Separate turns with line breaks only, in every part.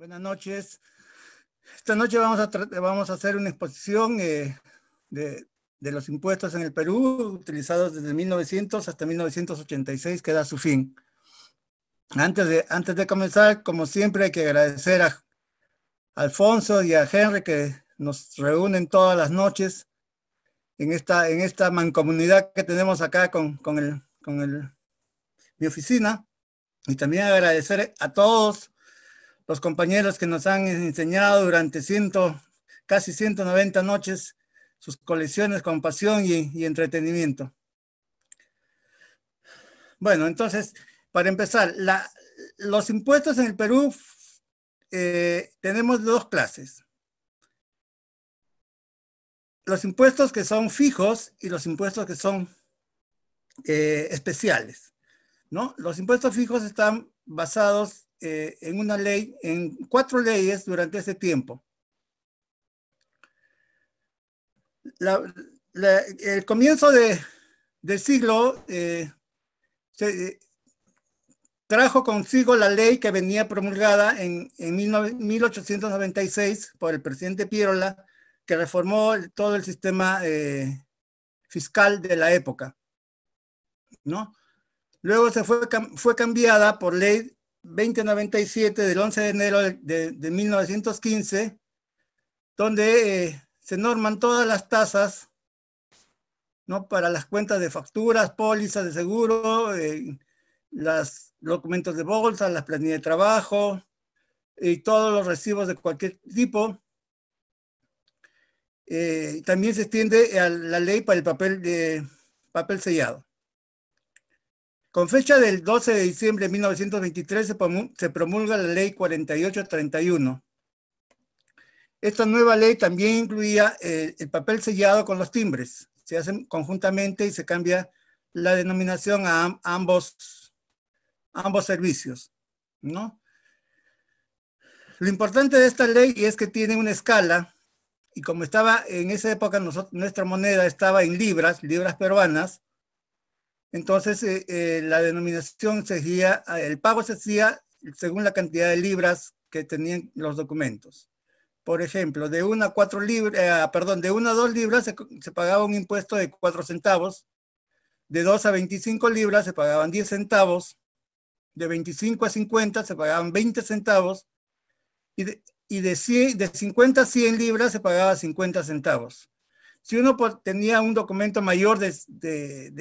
buenas noches. Esta noche vamos a, vamos a hacer una exposición eh, de, de, los impuestos en el Perú, utilizados desde 1900 hasta 1986, que da su fin. Antes de, antes de comenzar, como siempre, hay que agradecer a Alfonso y a Henry que nos reúnen todas las noches en esta, en esta mancomunidad que tenemos acá con, con, el, con el, mi oficina. Y también agradecer a todos los compañeros que nos han enseñado durante ciento, casi 190 noches sus colecciones con pasión y, entretenimiento. Bueno, entonces, para empezar, los impuestos en el Perú eh, tenemos dos clases. Los impuestos que son fijos y los impuestos que son eh, especiales. ¿no? Los impuestos fijos están basados eh, en una ley, en cuatro leyes durante ese tiempo. el comienzo de, del siglo eh, eh, trajo consigo la ley que venía promulgada en, 1896 por el presidente Pirola, que reformó todo el sistema fiscal de la época. ¿no? Luego se fue, fue cambiada por ley 2097 del 11 de enero de, 1915, donde eh, se norman todas las tasas ¿no? para las cuentas de facturas, pólizas de seguro, eh, los documentos de bolsa, las planillas de trabajo y todos los recibos de cualquier tipo. Eh, también se extiende a la ley para el papel, de, papel sellado. Con fecha del 12 de diciembre de 1923 se promulga la ley 4831. Esta nueva ley también incluía eh, el, papel sellado con los timbres. Se hacen conjuntamente y se cambia la denominación a, ambos, ambos servicios. ¿no? Lo importante de esta ley es que tiene una escala y como estaba en esa época nuestra moneda estaba en libras, libras peruanas, entonces, eh, eh, la denominación seguía ah, el pago se hacía según la cantidad de libras que tenían los documentos. Por ejemplo, de 1 a cuatro libras, eh, ah, perdón, de una a dos libras se, pagaba un impuesto de 4 centavos, de 2 a 25 libras se pagaban 10 centavos, de 25 a 50 se pagaban 20 centavos y de 50 a 100 libras se pagaba 50 centavos. Si uno pues, tenía un documento mayor de,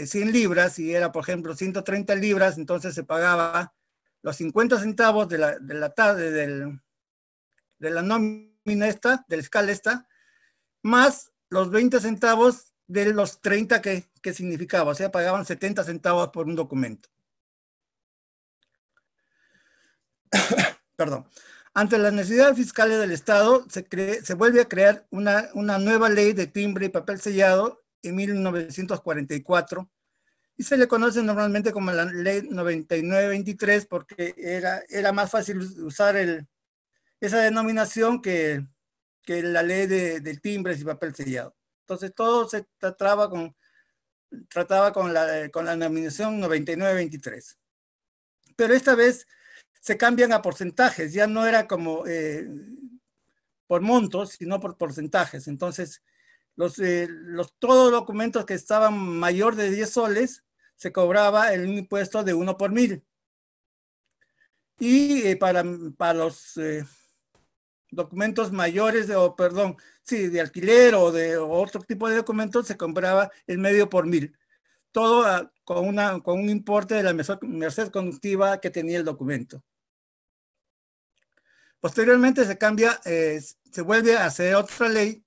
100 libras y era, por ejemplo, 130 libras, entonces se pagaba los 50 centavos de la, tarde de la nómina esta, del escala esta, más los 20 centavos de los 30 que significaba, o sea, pagaban 70 centavos por un documento. Perdón. Ante las necesidades fiscales del Estado, se, se vuelve a crear una, nueva ley de timbre y papel sellado en 1944 y se le conoce normalmente como la ley 9923 porque era, era más fácil usar esa denominación que, la ley de, timbres y papel sellado. Entonces todo se trataba con, trataba con la, con la denominación 9923. Pero esta vez se cambian a porcentajes, ya no era como eh, por montos, sino por porcentajes. Entonces, los, eh, los, todos los documentos que estaban mayor de 10 soles, se cobraba el impuesto de uno por mil. Y eh, para, para, los documentos mayores, de, perdón, sí, de alquiler o de otro tipo de documentos, se compraba el medio por mil. Todo ah, con, una, con un importe de la merced conductiva que tenía el documento. Posteriormente se cambia, eh, se vuelve a hacer otra ley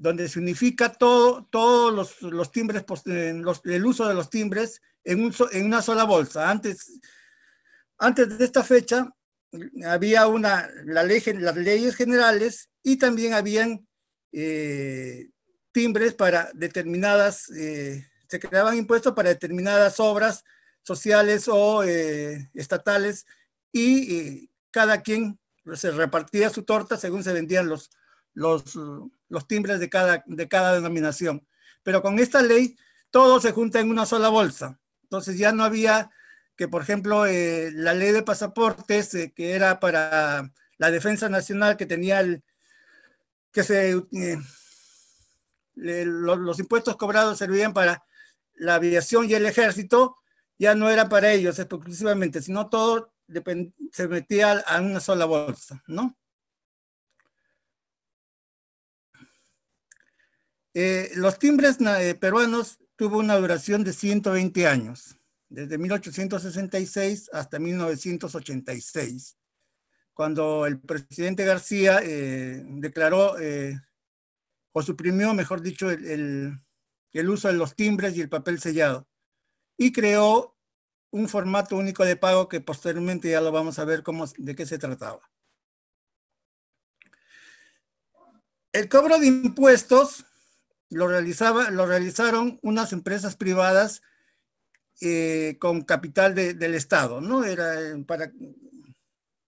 donde se unifica todos todo los, los, timbres, eh, el uso de los timbres en, en una sola bolsa. Antes, antes de esta fecha había una, la ley, las leyes generales y también habían eh, timbres para determinadas, se creaban impuestos para determinadas obras sociales o estatales y cada quien se repartía su torta según se vendían los, los, timbres de cada, de cada denominación. Pero con esta ley todo se junta en una sola bolsa. Entonces ya no había que, por ejemplo, eh, la ley de pasaportes, eh, que era para la defensa nacional, que tenía que se, eh, los impuestos cobrados servían para la aviación y el ejército, ya no era para ellos exclusivamente, sino todo se metía a una sola bolsa, ¿no? Eh, los timbres eh, peruanos tuvo una duración de 120 años, desde 1866 hasta 1986, cuando el presidente García eh, declaró o suprimió, mejor dicho, el uso de los timbres y el papel sellado y creó un formato único de pago que posteriormente ya lo vamos a ver cómo, de qué se trataba. El cobro de impuestos lo, realizaba, lo realizaron unas empresas privadas eh, con capital del Estado, ¿no? Era eh, para...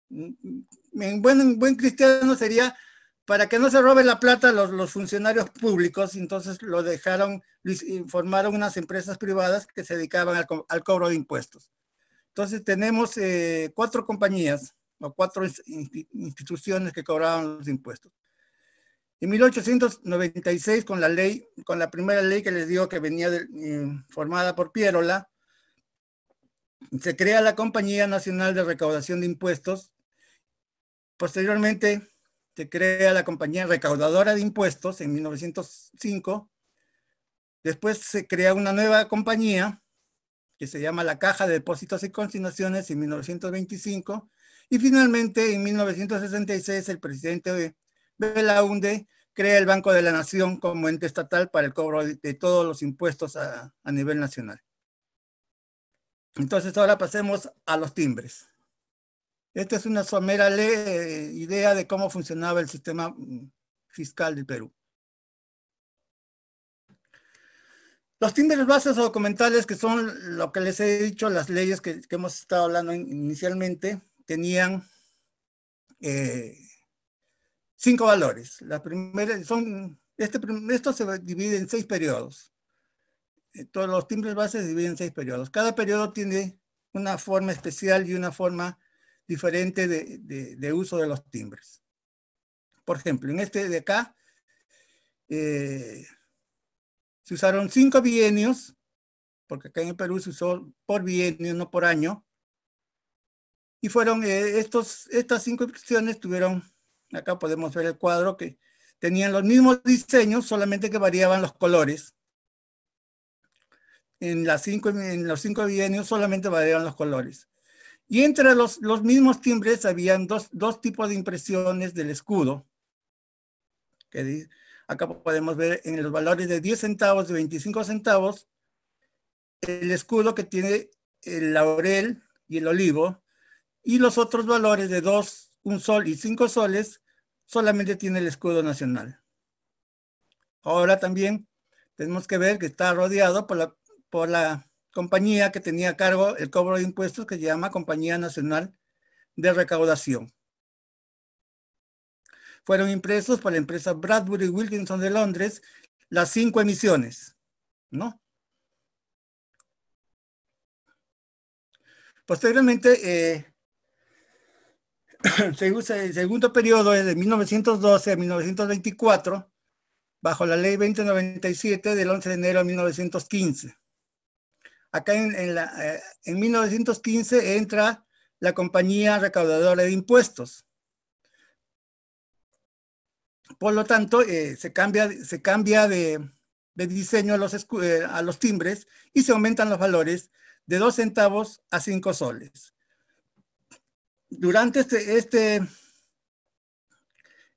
Mm, mm, en buen, buen cristiano sería para que no se robe la plata los, los funcionarios públicos, entonces lo dejaron, formaron unas empresas privadas que se dedicaban al, cobro de impuestos. Entonces tenemos eh, cuatro compañías o cuatro instituciones que cobraban los impuestos. En 1896, con la ley, con la primera ley que les digo que venía formada por Piérola se crea la Compañía Nacional de Recaudación de Impuestos. Posteriormente, se crea la compañía recaudadora de impuestos en 1905. Después se crea una nueva compañía que se llama la Caja de Depósitos y Consignaciones en 1925. Y finalmente, en 1966, el presidente Belaunde crea el Banco de la Nación como ente estatal para el cobro de todos los impuestos a nivel nacional. Entonces, ahora pasemos a los timbres. Esta es una somera eh, idea de cómo funcionaba el sistema mm, fiscal del Perú. Los timbres bases documentales, que son lo que les he dicho, las leyes que, hemos estado hablando inicialmente, tenían eh, cinco valores. La primera son, este esto se divide en seis periodos. Eh, todos los timbres bases se dividen en seis periodos. Cada periodo tiene una forma especial y una forma diferente de, uso de los timbres. Por ejemplo, en este de acá, eh, se usaron cinco bienios, porque acá en el Perú se usó por bienio, no por año. Y fueron eh, estos, estas cinco inscripciones tuvieron, acá podemos ver el cuadro, que tenían los mismos diseños, solamente que variaban los colores. En, las cinco, en los cinco bienios solamente variaban los colores. Y entre los, los mismos timbres habían dos, dos, tipos de impresiones del escudo. Que acá podemos ver en los valores de 10 centavos, de 25 centavos, el escudo que tiene el laurel y el olivo, y los otros valores de 2, 1 sol y 5 soles, solamente tiene el escudo nacional. Ahora también tenemos que ver que está rodeado por la, por la compañía que tenía a cargo el cobro de impuestos que se llama Compañía Nacional de Recaudación. Fueron impresos por la empresa Bradbury Wilkinson de Londres las cinco emisiones, ¿no? Posteriormente, el eh, segundo periodo es de 1912 a 1924, bajo la ley 2097 del 11 de enero de 1915 acá en, 1915 eh, entra la compañía recaudadora de impuestos. Por lo tanto, eh, se cambia, se cambia de, diseño eh, a los, timbres y se aumentan los valores de 2 centavos a 5 soles. Durante este, este,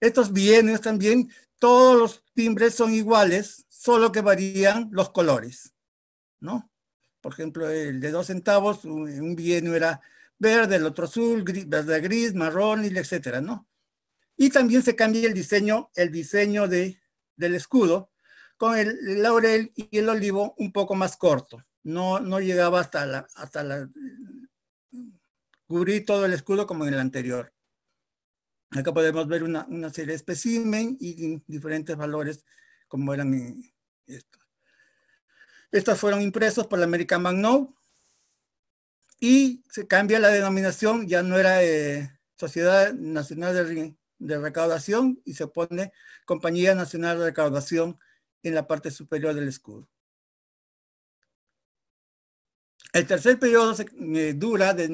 estos bienes también, todos los timbres son iguales, solo que varían los colores, ¿no? Por ejemplo, el de dos centavos, un, bien era verde, el otro azul, gris, verde gris, marrón, etcétera, ¿no? Y también se cambia el diseño, el diseño de, del escudo, con el laurel y el olivo un poco más corto. No, no llegaba hasta la, hasta la, todo el escudo como en el anterior. Acá podemos ver una, serie de especímenes y diferentes valores como eran en eh, esto. Estos fueron impresos por la American Bank y se cambia la denominación, ya no era eh, Sociedad Nacional de, Recaudación y se pone Compañía Nacional de Recaudación en la parte superior del escudo. El tercer periodo eh, dura de, de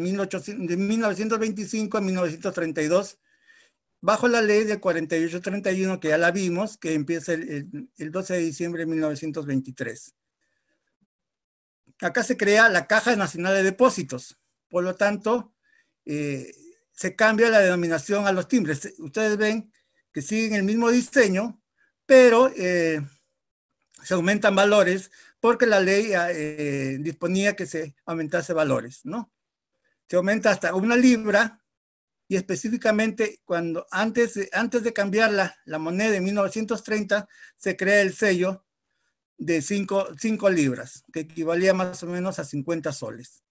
1925 a 1932 bajo la ley de 4831, que ya la vimos, que empieza el, el, 12 de diciembre de 1923 acá se crea la Caja Nacional de Depósitos. Por lo tanto, eh, se cambia la denominación a los timbres. Ustedes ven que siguen el mismo diseño, pero eh, se aumentan valores porque la ley ah, eh, disponía que se aumentase valores, ¿no? Se aumenta hasta una libra y específicamente cuando antes, antes de cambiar la, la moneda de 1930 se crea el sello de 5 libras, que equivalía más o menos a 50 soles.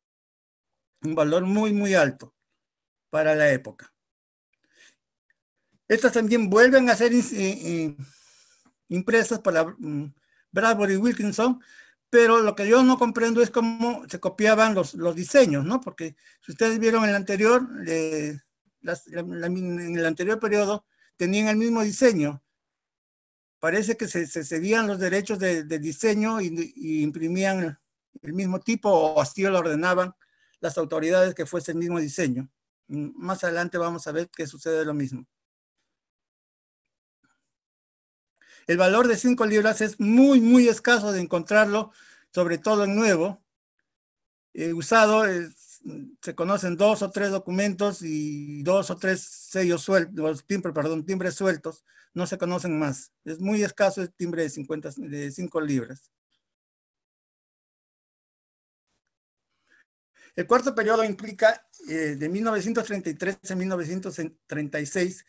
Un valor muy, muy alto para la época. Estas también vuelven a ser impresas para mm, Bradbury y Wilkinson, pero lo que yo no comprendo es cómo se copiaban los, diseños, ¿no? Porque si ustedes vieron el anterior, eh, en el anterior periodo tenían el mismo diseño, parece que se, se cedían los derechos de, diseño y, imprimían el mismo tipo o así lo ordenaban las autoridades que fuese el mismo diseño. Mm, más adelante vamos a ver qué sucede lo mismo. El valor de 5 libras es muy, muy escaso de encontrarlo, sobre todo en nuevo. Eh, usado, es, se conocen dos o tres documentos y dos o tres sellos sueltos, timbres, perdón, timbres sueltos, no se conocen más. Es muy escaso el timbre de 50, de 5 libras. El cuarto periodo implica eh, de 1933 a 1936.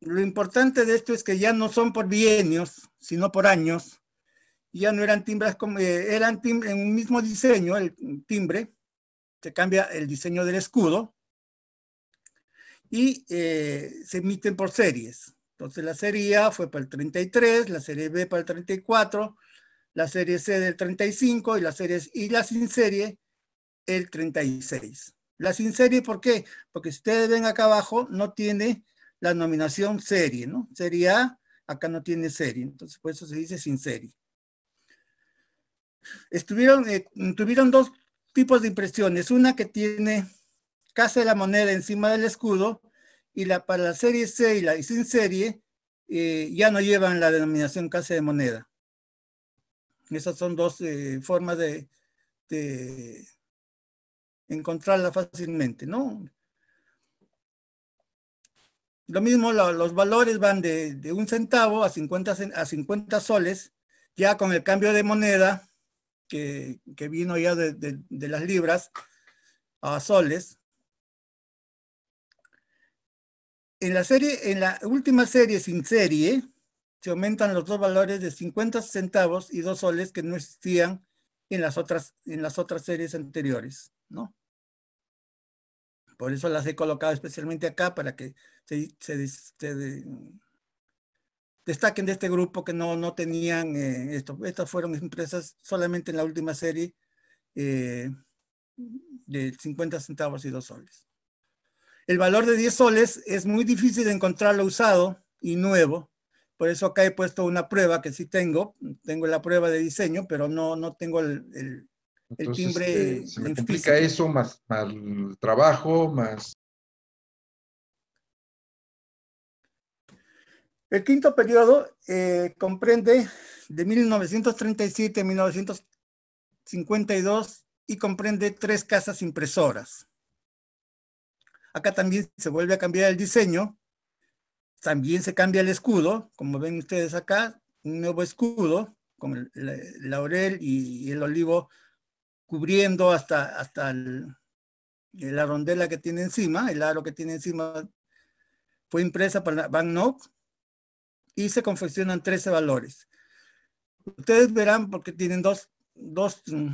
Lo importante de esto es que ya no son por bienios, sino por años. Ya no eran timbres, eh, eran en un mismo diseño, el timbre, se cambia el diseño del escudo y eh, se emiten por series. Entonces la serie A fue para el 33, la serie B para el 34, la serie C del 35 y la serie y la sin serie el 36. La sin serie, ¿por qué? Porque si ustedes ven acá abajo, no tiene la nominación serie, ¿no? Serie A, acá no tiene serie, entonces por eso se dice sin serie. Estuvieron, eh, tuvieron dos tipos de impresiones. Una que tiene Casa de la Moneda encima del escudo y la para la serie C y la sin serie eh, ya no llevan la denominación Casa de Moneda. Esas son dos eh, formas de, encontrarla fácilmente, ¿no? Lo mismo, los valores van de, de, un centavo a 50, a 50 soles, ya con el cambio de moneda que, vino ya de, de, las libras a soles. En la, serie, en la última serie sin serie, se aumentan los dos valores de 50 centavos y 2 soles que no existían en las otras, en las otras series anteriores. ¿no? Por eso las he colocado especialmente acá para que se, se, se, destaquen de este grupo que no, no tenían eh, esto. Estas fueron empresas solamente en la última serie eh, de 50 centavos y 2 soles. El valor de 10 soles es muy difícil de encontrarlo usado y nuevo. Por eso acá he puesto una prueba que sí tengo. Tengo la prueba de diseño, pero no, no tengo el, el, timbre. Eh, se eso,
más, al trabajo, más
El quinto periodo eh, comprende de 1937 a 1952 y comprende tres casas impresoras. Acá también se vuelve a cambiar el diseño, también se cambia el escudo, como ven ustedes acá, un nuevo escudo con el, laurel y, el olivo cubriendo hasta, hasta la rondela que tiene encima, el aro que tiene encima, fue impresa para Van Nock y se confeccionan 13 valores. Ustedes verán, porque tienen dos, dos, mm,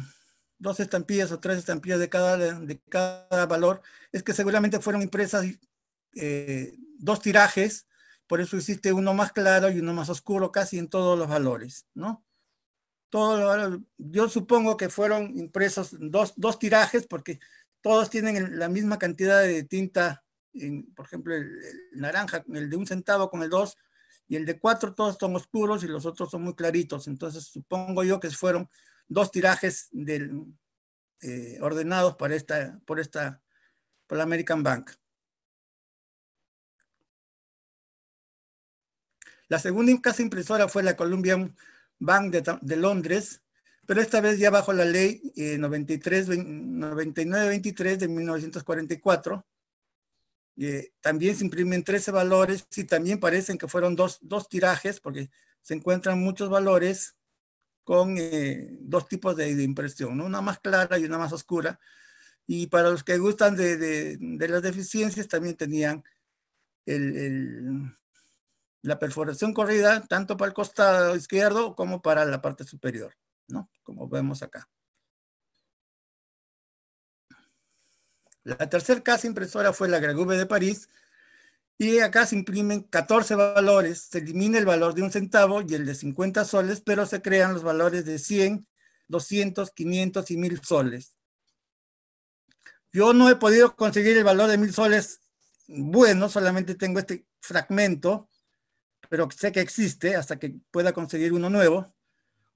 dos estampillas o tres estampillas de cada, de cada valor, es que seguramente fueron impresas eh, dos tirajes, por eso existe uno más claro y uno más oscuro casi en todos los valores, ¿no? yo supongo que fueron impresos dos, tirajes porque todos tienen la misma cantidad de tinta, en, por ejemplo, el, el naranja, el de un centavo con el dos, y el de cuatro todos son oscuros y los otros son muy claritos. Entonces supongo yo que fueron dos tirajes eh, ordenados para esta, por esta, por la American Bank. La segunda casa impresora fue la Columbia Bank de, Londres, pero esta vez ya bajo la ley eh, 93, 23 de 1944 eh, también se imprimen 13 valores y también parecen que fueron dos, tirajes porque se encuentran muchos valores con eh, dos tipos de, impresión, una más clara y una más oscura. Y para los que gustan de, las deficiencias, también tenían la perforación corrida tanto para el costado izquierdo como para la parte superior, ¿no? como vemos acá. La tercera casa impresora fue la Gragube de París, y acá se imprimen 14 valores, se elimina el valor de un centavo y el de 50 soles, pero se crean los valores de 100, 200, 500 y 1000 soles. Yo no he podido conseguir el valor de 1000 soles bueno, solamente tengo este fragmento, pero sé que existe hasta que pueda conseguir uno nuevo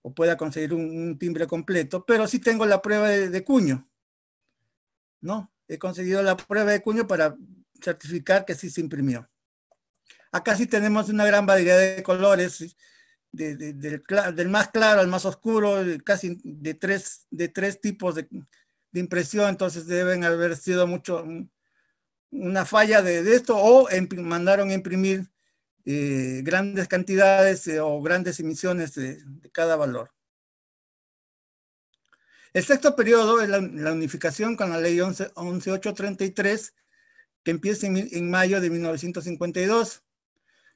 o pueda conseguir un, timbre completo, pero sí tengo la prueba de, de cuño, ¿no? he conseguido la prueba de cuño para certificar que sí se imprimió. Acá sí tenemos una gran variedad de colores, del, más claro al más oscuro, casi de tres, de tres tipos de, impresión, entonces deben haber sido mucho una falla de, esto o mandaron a imprimir eh, grandes cantidades eh, o grandes emisiones de cada valor. El sexto periodo es la, unificación con la ley 11, 11833, que empieza en, mayo de 1952.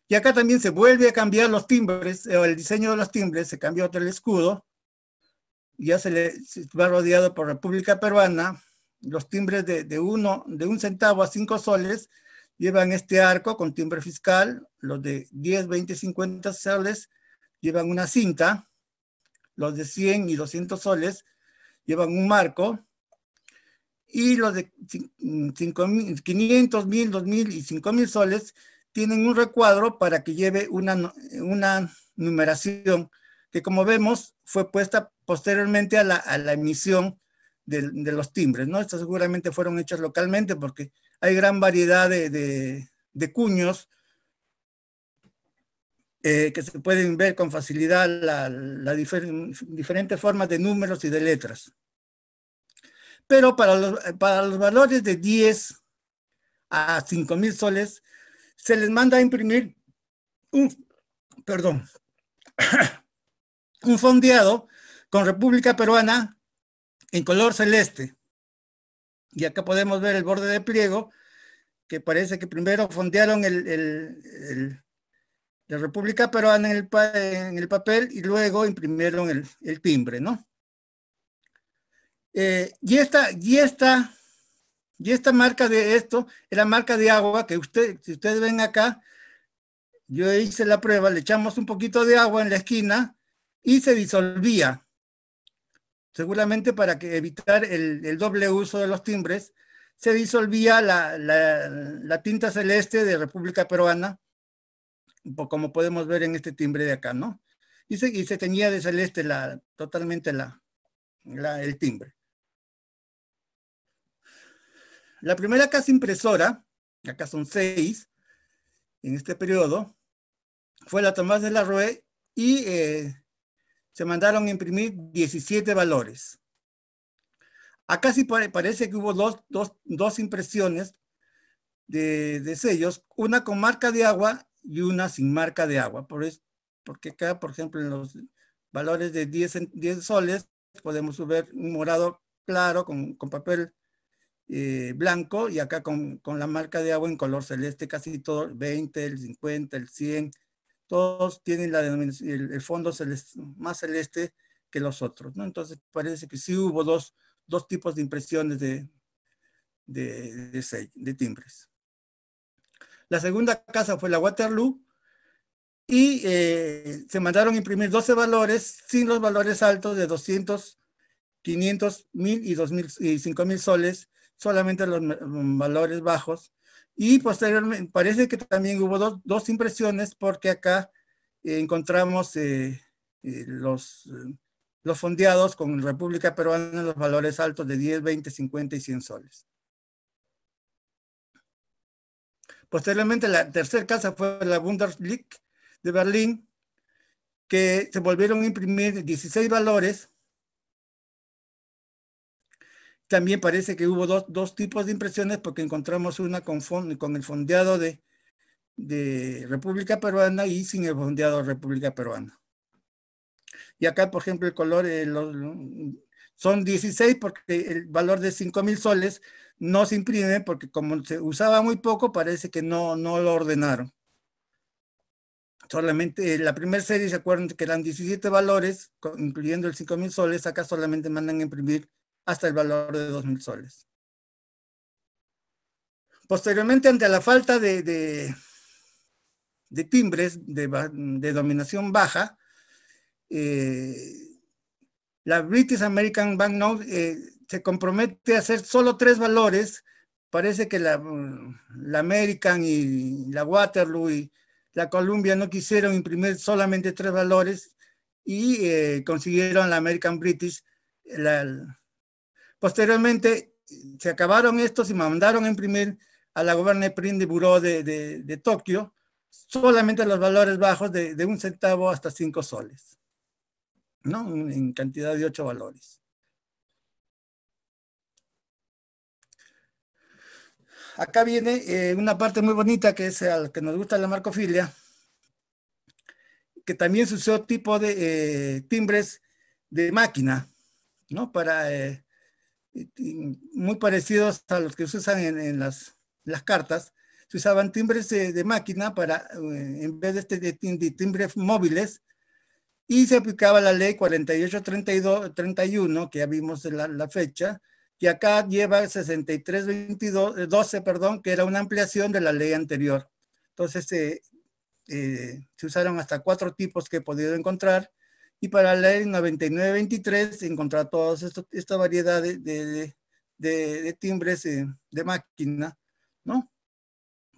Y acá también se vuelve a cambiar los timbres, eh, o el diseño de los timbres, se cambió otro el escudo, ya se, le, va rodeado por República Peruana, los timbres de, uno, de un centavo a cinco soles llevan este arco con timbre fiscal, los de 10, 20, 50 soles llevan una cinta, los de 100 y 200 soles llevan un marco, y los de 500, 1000, 2000 y 5000 soles tienen un recuadro para que lleve una, una numeración que como vemos fue puesta posteriormente a la, emisión de, los timbres, ¿no? Estas seguramente fueron hechas localmente porque hay gran variedad de, de cuños eh, que se pueden ver con facilidad las la diferentes formas de números y de letras. Pero para los, para los valores de 10 a 5 mil soles, se les manda a imprimir un, perdón, un fondeado con República Peruana en color celeste. Y acá podemos ver el borde de pliego, que parece que primero fondearon el la República Peruana en el, papel y luego imprimieron el, timbre, ¿no? Eh, y, esta, y, y esta marca de esto es la marca de agua que usted, si ustedes ven acá, yo hice la prueba, le echamos un poquito de agua en la esquina y se disolvía. Seguramente para que evitar el, doble uso de los timbres, se disolvía la, la tinta celeste de República Peruana como podemos ver en este timbre de acá, ¿no? Y se, tenía de celeste la, totalmente la, el timbre. La primera casa impresora, acá son seis, en este periodo, fue la Tomás de la Rue y eh, se mandaron a imprimir 17 valores. Acá sí parece que hubo dos, dos, impresiones de, de, sellos, una con marca de agua y una sin marca de agua. Por eso, porque acá, por ejemplo, en los valores de 10, 10 soles, podemos ver un morado claro con, papel eh, blanco y acá con, la marca de agua en color celeste, casi todo, el 20, el 50, el 100, todos tienen la denominación, el, fondo celeste, más celeste que los otros. ¿no? Entonces parece que sí hubo dos, tipos de impresiones de, de, de timbres. La segunda casa fue la Waterloo y eh, se mandaron imprimir 12 valores sin los valores altos de 200, 500, 1000 y, 5000 soles, solamente los mm, valores bajos. Y posteriormente, parece que también hubo dos, impresiones porque acá eh, encontramos eh, los, los fondeados con República Peruana los valores altos de 10, 20, 50 y 100 soles. Posteriormente, la tercera casa fue la Bundesliga de Berlín, que se volvieron a imprimir 16 valores. También parece que hubo dos, dos tipos de impresiones porque encontramos una con, con el fondeado de, de República Peruana y sin el fondeado de República Peruana. Y acá, por ejemplo, el color eh, son 16 porque el valor de 5.000 mil soles no se imprime porque como se usaba muy poco, parece que no, no lo ordenaron. Solamente eh, la primera serie, se acuerdan que eran 17 valores, incluyendo el 5.000 soles, acá solamente mandan imprimir hasta el valor de 2.000 soles. Posteriormente, ante la falta de, de, timbres de, dominación baja, eh, la British American Bank Note... Eh, se compromete a hacer solo tres valores, parece que la, American y la Waterloo y la Columbia no quisieron imprimir solamente tres valores y eh, consiguieron la American British. posteriormente se acabaron estos y mandaron imprimir a la Governor Print Bureau de, Tokio solamente los valores bajos de, de un centavo hasta cinco soles, ¿no? En cantidad de ocho valores. Acá viene eh, una parte muy bonita que es al que nos gusta la marcofilia, que también se usó tipo de eh, timbres de máquina, ¿no? Para, eh, muy parecidos a los que se usan en, las, las, cartas, se usaban timbres de, máquina para, en vez este, de, timbres móviles, y se aplicaba la ley 4831, que ya vimos la fecha, que acá lleva 6322, 12, eh, perdón, que era una ampliación de la ley anterior. Entonces eh, eh, se usaron hasta cuatro tipos que he podido encontrar y para la ley 9923 encuentra toda esta variedad de, de, de, timbres de máquina, ¿no?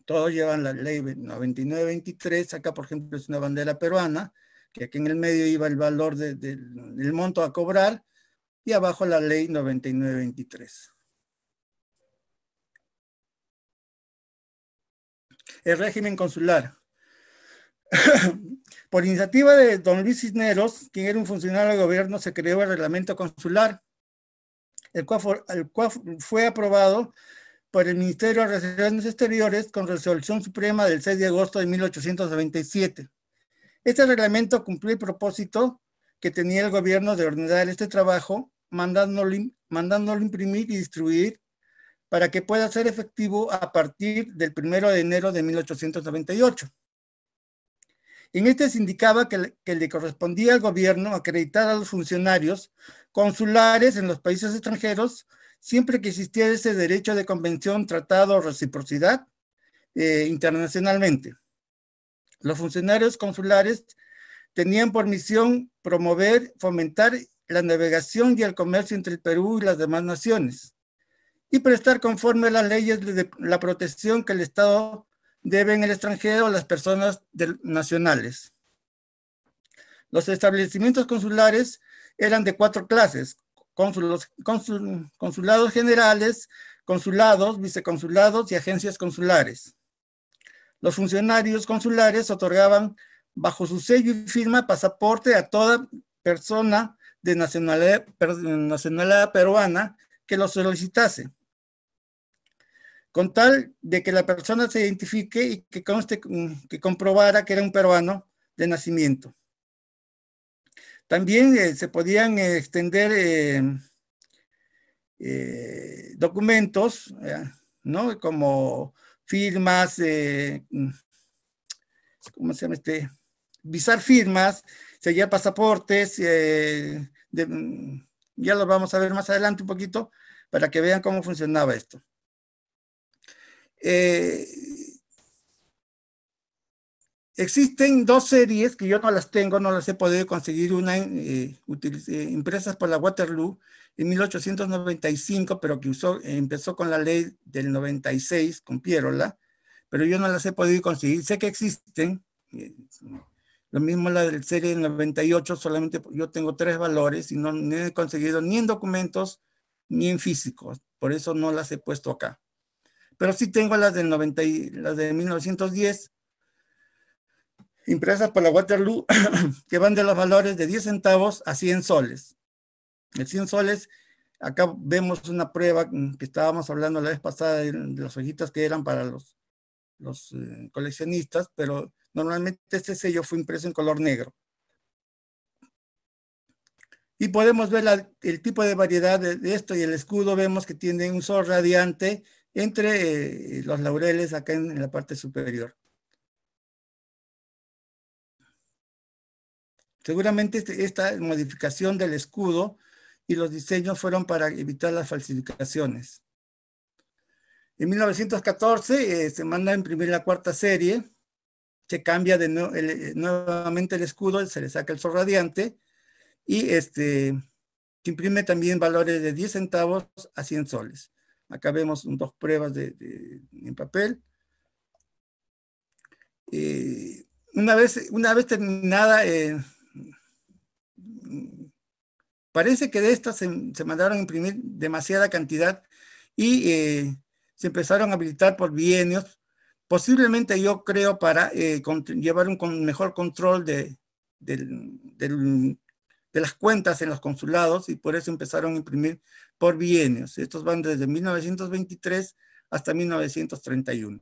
Todos llevan la ley 9923, acá por ejemplo es una bandera peruana, que aquí en el medio iba el valor del monto a cobrar, y abajo la ley 9923. El régimen consular. Por iniciativa de don Luis Cisneros, quien era un funcionario del gobierno, se creó el reglamento consular, el cual, fue aprobado por el Ministerio de Relaciones Exteriores con resolución suprema del 6 de agosto de 1897. Este reglamento cumplió el propósito que tenía el gobierno de ordenar este trabajo mandándolo, imprimir y distribuir para que pueda ser efectivo a partir del 1 de enero de 1898. En este se indicaba que, le correspondía al gobierno acreditar a los funcionarios consulares en los países extranjeros siempre que existiera ese derecho de convención, tratado o reciprocidad eh, internacionalmente. Los funcionarios consulares tenían por misión promover, fomentar la navegación y el comercio entre el Perú y las demás naciones, y prestar conforme a las leyes de la protección que el Estado debe en el extranjero a las personas nacionales. Los establecimientos consulares eran de cuatro clases, consulados generales, consulados, viceconsulados y agencias consulares. Los funcionarios consulares otorgaban bajo su sello y firma pasaporte a toda persona de nacionalidad, peruana que lo solicitase, con tal de que la persona se identifique y que conste mm, que comprobara que era un peruano de nacimiento. También eh, se podían eh, extender em, eh, documentos, ¿no? Como firmas, mm, ¿cómo se llama este? Visar firmas, sellar pasaportes, Mm, ya los vamos a ver más adelante un poquito para que vean cómo funcionaba esto. Eh, existen dos series que yo no las tengo, no las he podido conseguir, una eh, eh, impresas por la Waterloo en 1895, pero que usó, empezó con la ley del 96, con Pierola, pero yo no las he podido conseguir. Sé que existen, lo mismo la del serie 98, solamente yo tengo tres valores y no, he conseguido ni en documentos ni en físicos. Por eso no las he puesto acá. Pero sí tengo las del 90 las de 1910, impresas por la Waterloo, que van de los valores de 10 centavos a 100 soles. El 100 soles, acá vemos una prueba que estábamos hablando la vez pasada de, los las hojitas que eran para los, los eh, coleccionistas, pero Normalmente este sello fue impreso en color negro. Y podemos ver el tipo de variedad de, esto y el escudo vemos que tiene un sol radiante entre eh, los laureles acá en, la parte superior. Seguramente este, esta modificación del escudo y los diseños fueron para evitar las falsificaciones. En 1914 eh, se manda a imprimir la cuarta serie se cambia de eh, nuevamente el escudo, se le saca el sol radiante y este, se imprime también valores de 10 centavos a 100 soles. Acá vemos dos pruebas de, en papel. Eh, una, vez, una vez terminada, eh, parece que de estas se, mandaron a imprimir demasiada cantidad y se empezaron a habilitar por bienes Posiblemente yo creo para eh, llevar un mejor control de, las cuentas en los consulados y por eso empezaron a imprimir por bienes. Estos van desde 1923 hasta 1931.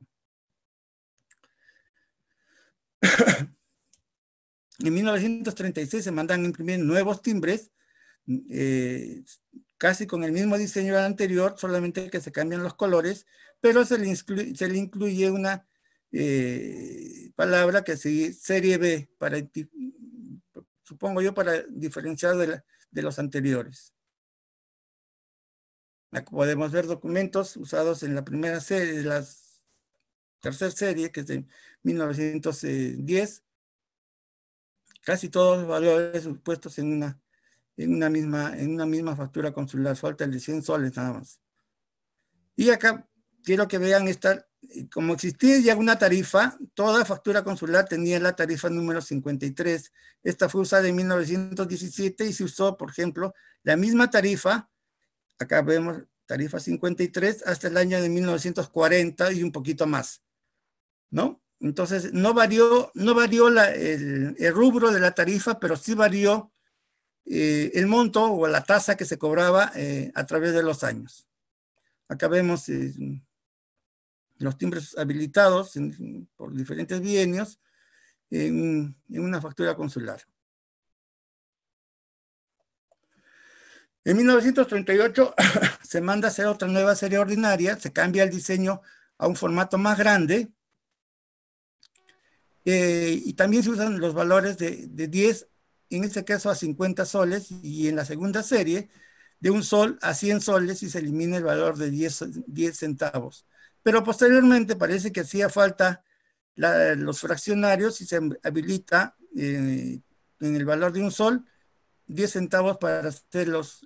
en 1936 se mandan a imprimir nuevos timbres, eh, casi con el mismo diseño del anterior, solamente que se cambian los colores pero se le, incluye, se le incluye una eh, palabra que sigue serie B, para, supongo yo, para diferenciar de, los anteriores. Aquí podemos ver documentos usados en la primera serie, la tercera serie, que es de 1910. Casi todos los valores supuestos en una, en una, misma, en una misma factura consular, falta el de 100 soles nada más. Y acá quiero que vean esta, como existía ya una tarifa, toda factura consular tenía la tarifa número 53. Esta fue usada en 1917 y se usó, por ejemplo, la misma tarifa, acá vemos tarifa 53, hasta el año de 1940 y un poquito más, ¿no? Entonces, no varió, no varió el, rubro de la tarifa, pero sí varió eh, el monto o la tasa que se cobraba eh, a través de los años. Acá vemos... Eh, los timbres habilitados por diferentes bienios en, una factura consular. En 1938 se manda a hacer otra nueva serie ordinaria, se cambia el diseño a un formato más grande eh, y también se usan los valores de, 10, en este caso a 50 soles y en la segunda serie de un sol a 100 soles y se elimina el valor de 10, 10 centavos. Pero posteriormente parece que hacía falta los fraccionarios y se habilita eh, en el valor de un sol 10 centavos para hacer los,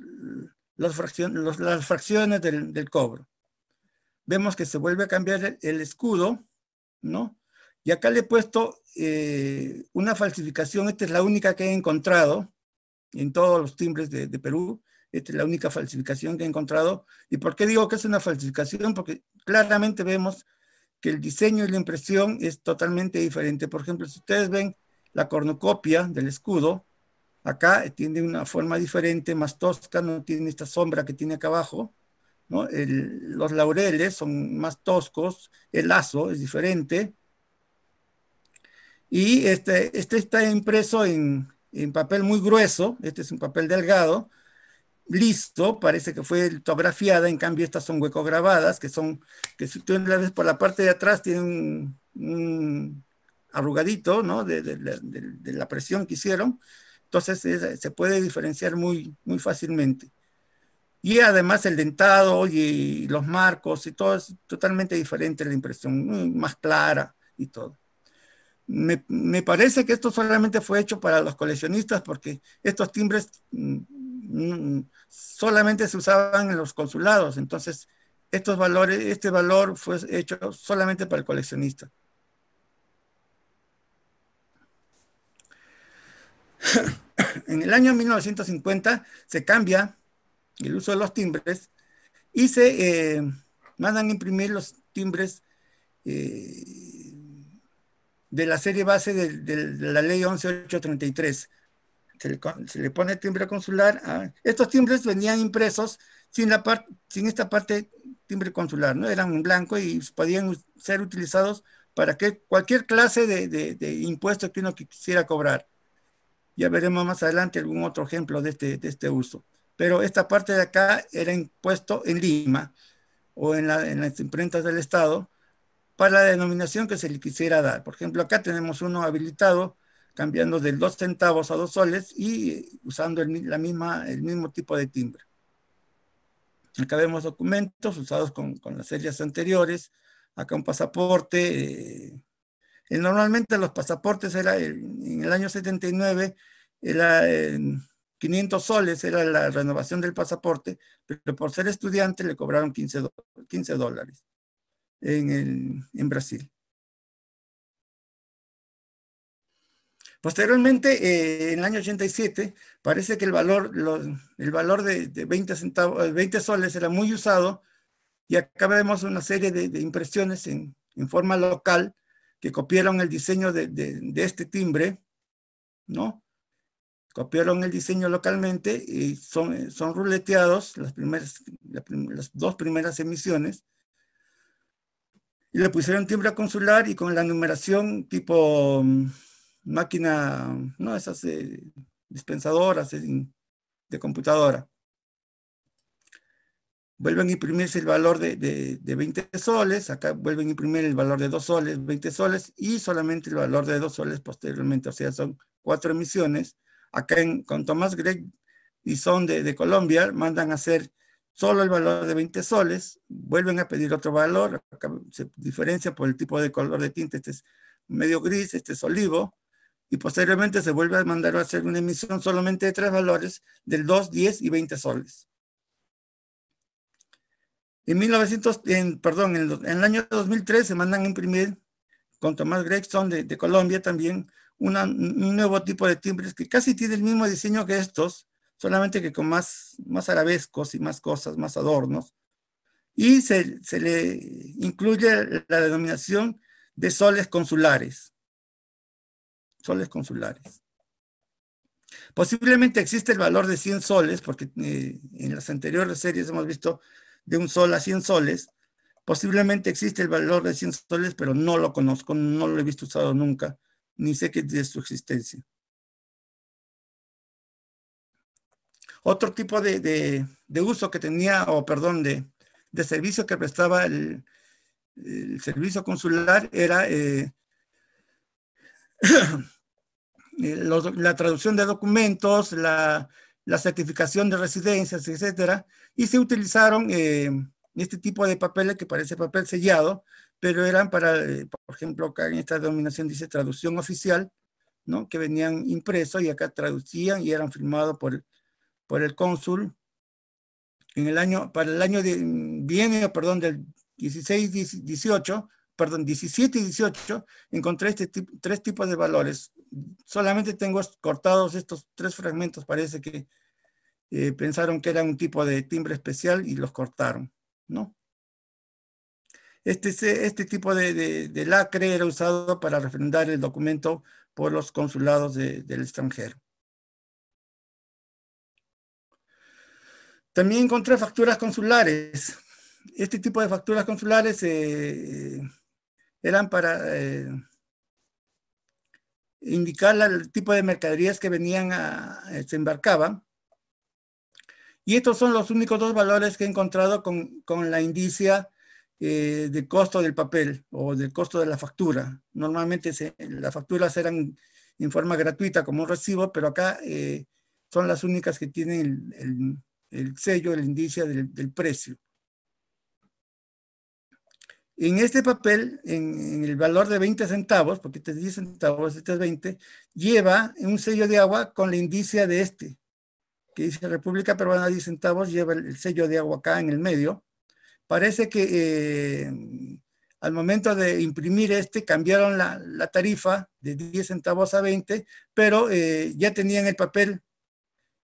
las fracciones del, cobro. Vemos que se vuelve a cambiar el, escudo, ¿no? Y acá le he puesto eh, una falsificación, esta es la única que he encontrado en todos los timbres de Perú, esta es la única falsificación que he encontrado. ¿Y por qué digo que es una falsificación? Porque claramente vemos que el diseño y la impresión es totalmente diferente. Por ejemplo, si ustedes ven la cornucopia del escudo, acá tiene una forma diferente, más tosca, no tiene esta sombra que tiene acá abajo. los laureles son más toscos, el lazo es diferente. Y este, este está impreso en, en papel muy grueso, este es un papel delgado, listo parece que fue litografiada, en cambio estas son huecos grabadas, que son, que si tú las ves por la parte de atrás, tiene un, arrugadito, ¿no? De, la presión que hicieron, entonces se puede diferenciar muy, muy fácilmente. Y además el dentado y los marcos y todo es totalmente diferente la impresión, más clara y todo. Me, me, parece que esto solamente fue hecho para los coleccionistas porque estos timbres mm, Mm, solamente se usaban en los consulados. Entonces, estos valores, este valor fue hecho solamente para el coleccionista. en el año 1950 se cambia el uso de los timbres y se eh, mandan a imprimir los timbres eh, de la serie base de, de la ley 11833 se le, pone timbre consular. Ah, estos timbres venían impresos sin, la sin esta parte timbre consular, ¿no? Eran en blanco y podían ser utilizados para que cualquier clase de, de, impuesto que uno quisiera cobrar. Ya veremos más adelante algún otro ejemplo de este, este uso. Pero esta parte de acá era impuesto en Lima o en las imprentas del Estado para la denominación que se le quisiera dar. Por ejemplo, acá tenemos uno habilitado cambiando de dos centavos a dos soles y usando el, la misma, el mismo tipo de timbre. Acá vemos documentos usados con, con las series anteriores. Acá un pasaporte. Eh, eh, normalmente los pasaportes era en el año 79 era, 500 eh, soles era la renovación del pasaporte, pero por ser estudiante le cobraron 15, 15 dólares en, en Brasil. Posteriormente, eh, en el año 87, parece que el valor, el valor de, 20, centavos, 20 soles era muy usado y acá vemos una serie de, impresiones en, forma local que copiaron el diseño de, este timbre, ¿no? Copiaron el diseño localmente y son, son ruleteados las, primeras, las dos primeras emisiones y le pusieron timbre consular y con la numeración tipo mm, máquina, no, esas eh, dispensadoras eh, de computadora. Vuelven a imprimirse el valor de, de, de, 20 soles, acá vuelven a imprimir el valor de 2 soles, 20 soles, y solamente el valor de 2 soles posteriormente, o sea, son cuatro emisiones. Acá en, con Tomás Gregg y son de, de Colombia, mandan a hacer solo el valor de 20 soles, vuelven a pedir otro valor, acá se diferencia por el tipo de color de tinta, este es medio gris, este es olivo, y posteriormente se vuelve a mandar a hacer una emisión solamente de tres valores del 2, 10 y 20 soles. En, 1900, en, perdón, en, el año 2003 se mandan a imprimir con Tomás Gregson de, Colombia también un nuevo tipo de timbres que casi tiene el mismo diseño que estos, solamente que con más, más arabescos y más cosas, más adornos. Y se le incluye la denominación de soles consulares soles consulares. Posiblemente existe el valor de 100 soles, porque eh, en las anteriores series hemos visto de un sol a 100 soles. Posiblemente existe el valor de 100 soles, pero no lo conozco, no lo he visto usado nunca, ni sé que es de su existencia. Otro tipo de, uso que tenía, o perdón, de, servicio que prestaba el, servicio consular era eh, Eh, la traducción de documentos, la, certificación de residencias, etcétera, y se utilizaron eh, este tipo de papeles que parece papel sellado, pero eran para, eh, por ejemplo, acá en esta denominación dice traducción oficial, ¿no? que venían impresos y acá traducían y eran firmados por, el cónsul. En el año, para el año de, viene, perdón, del 16-18, perdón, 17 y 18, encontré este tres tipos de valores. Solamente tengo cortados estos tres fragmentos, parece que eh, pensaron que era un tipo de timbre especial y los cortaron, ¿no? Este, este, este tipo de, lacre era usado para refrendar el documento por los consulados del extranjero. También encontré facturas consulares. Este tipo de facturas consulares eh, eran para eh, indicar el tipo de mercaderías que venían a, se este, embarcaban. Y estos son los únicos dos valores que he encontrado con, con la indicia eh, del costo del papel o del costo de la factura. Normalmente las facturas eran en forma gratuita como un recibo, pero acá eh, son las únicas que tienen el, sello, el indicia del precio. En este papel, en, el valor de 20 centavos, porque este es 10 centavos, este es 20, lleva un sello de agua con la indicia de este, que dice República Peruana 10 centavos, lleva el, sello de agua acá en el medio. Parece que eh, al momento de imprimir este cambiaron la, tarifa de 10 centavos a 20, pero eh, ya tenían el papel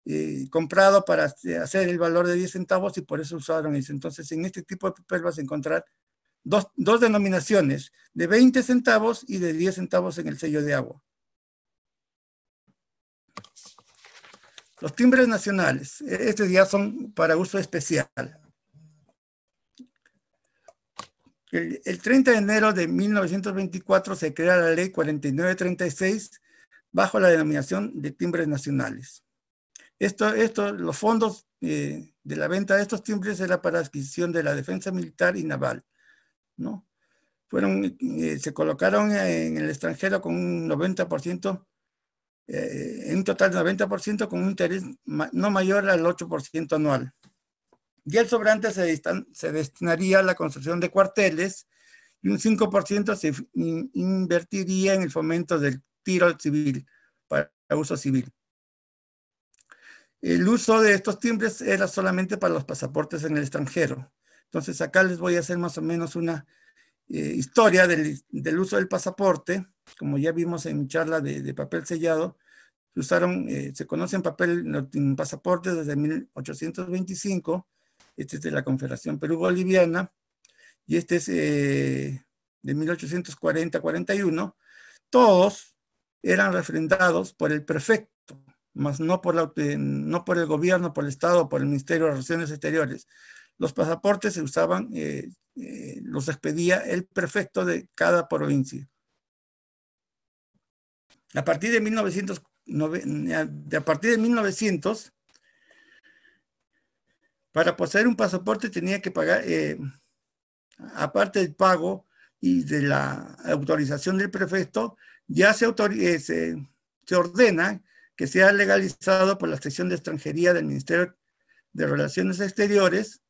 eh, comprado para hacer el valor de 10 centavos y por eso usaron eso. Entonces, en este tipo de papel vas a encontrar dos, denominaciones, de 20 centavos y de 10 centavos en el sello de agua. Los timbres nacionales, e, este día son para uso especial. El, 30 de enero de 1924 se crea la ley 4936 bajo la denominación de timbres nacionales. Esto, esto, los fondos eh, de la venta de estos timbres era para adquisición de la defensa militar y naval. Fueron, eh, se colocaron en el extranjero con un 90%, eh, en un total de 90% con un interés no mayor al 8% anual. Y el sobrante se, destinaría a la construcción de cuarteles y un 5% se invertiría en el fomento del tiro civil para uso civil. El uso de estos timbres era solamente para los pasaportes en el extranjero. Entonces acá les voy a hacer más o menos una eh, historia del, uso del pasaporte. Como ya vimos en mi charla de, papel sellado, se usaron, eh, se conocen papel, pasaportes desde 1825. Este es de la Confederación Perú-Boliviana y este es eh, de 1840-41. Todos eran refrendados por el prefecto, más no por el gobierno, por el Estado, por el Ministerio de Relaciones Exteriores. Los pasaportes se usaban, eh, eh, los expedía el prefecto de cada provincia. A partir de 1900, eh, a partir de 1900 para poseer un pasaporte tenía que pagar, aparte del pago y de la autorización del prefecto, ya se, se, se, ordena que sea legalizado por la sección de extranjería del Ministerio de Relaciones Exteriores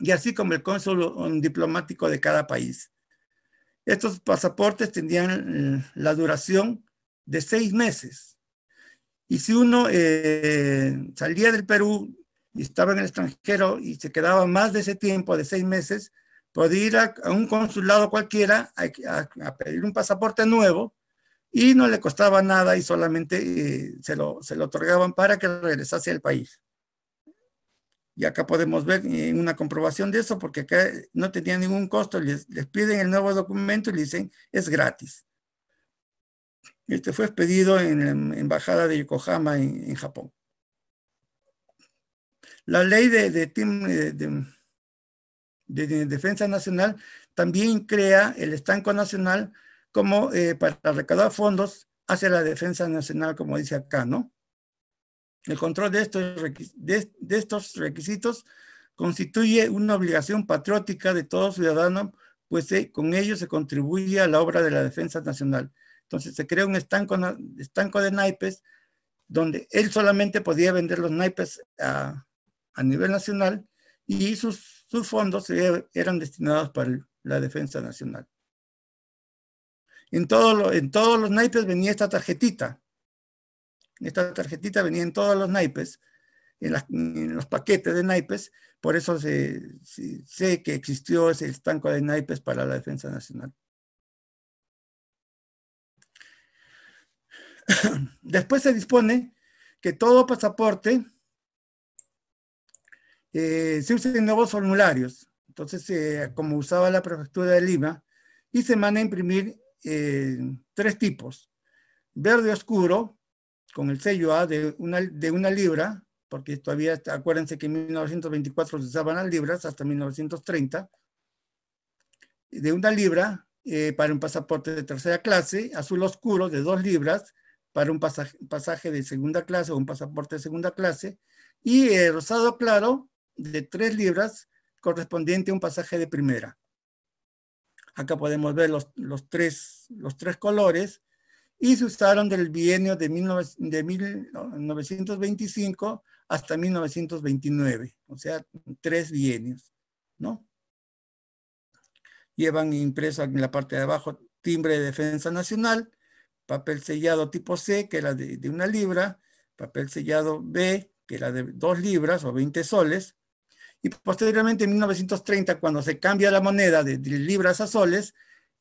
y así como el cónsul diplomático de cada país. Estos pasaportes tendrían eh, la duración de seis meses. Y si uno eh, salía del Perú y estaba en el extranjero y se quedaba más de ese tiempo, de seis meses, podía ir a, un consulado cualquiera a, pedir un pasaporte nuevo y no le costaba nada y solamente eh, se, lo, se lo otorgaban para que regresase al país. Y acá podemos ver eh, una comprobación de eso porque acá no tenía ningún costo. Les, piden el nuevo documento y le dicen es gratis. Este fue expedido en la em-, embajada de Yokohama en, Japón. La ley eh, de, de, defensa nacional también crea el estanco nacional como eh, para recaudar fondos hacia la defensa nacional, como dice acá, ¿no? El control de estos, de, estos requisitos constituye una obligación patriótica de todo ciudadano, pues eh, con ello se contribuye a la obra de la defensa nacional. Entonces se crea un estanco, estanco de naipes donde él solamente podía vender los naipes a, nivel nacional y sus, fondos eran destinados para la defensa nacional. en todos los naipes venía esta tarjetita esta tarjetita venía en todos los naipes, en, los paquetes de naipes, por eso sé que existió ese estanco de naipes para la defensa nacional. Después se dispone que todo pasaporte eh, se usa en nuevos formularios. Entonces, eh, como usaba la prefectura de Lima, y se van a imprimir eh, tres tipos. Verde oscuro, con el sello A ah, de una, de una libra, porque todavía, acuérdense que en 1924 se usaban libras hasta 1930, de una libra eh, para un pasaporte de tercera clase, azul oscuro de dos libras para un pasaje, de segunda clase o un pasaporte de segunda clase, y eh, rosado claro de tres libras correspondiente a un pasaje de primera. Acá podemos ver los, tres, los tres colores y se usaron del bienio de, de 1925 hasta 1929, o sea, tres bienios, ¿no? Llevan impreso en la parte de abajo timbre de defensa nacional, papel sellado tipo C, que era de, una libra, papel sellado B, que era de dos libras o 20 soles, y posteriormente en 1930, cuando se cambia la moneda de, de libras a soles,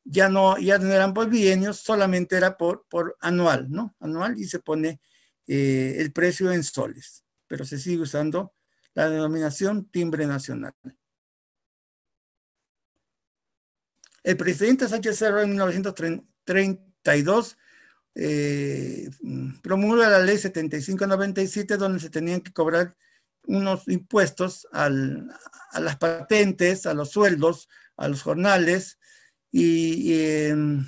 ya no, ya no eran por bienios, solamente era por, por anual, ¿no? Anual y se pone eh, el precio en soles, pero se sigue usando la denominación timbre nacional. El presidente Sánchez Cerro en 1932 eh, promulga la ley 7597 donde se tenían que cobrar unos impuestos a las patentes, a los sueldos, a los jornales, y, em,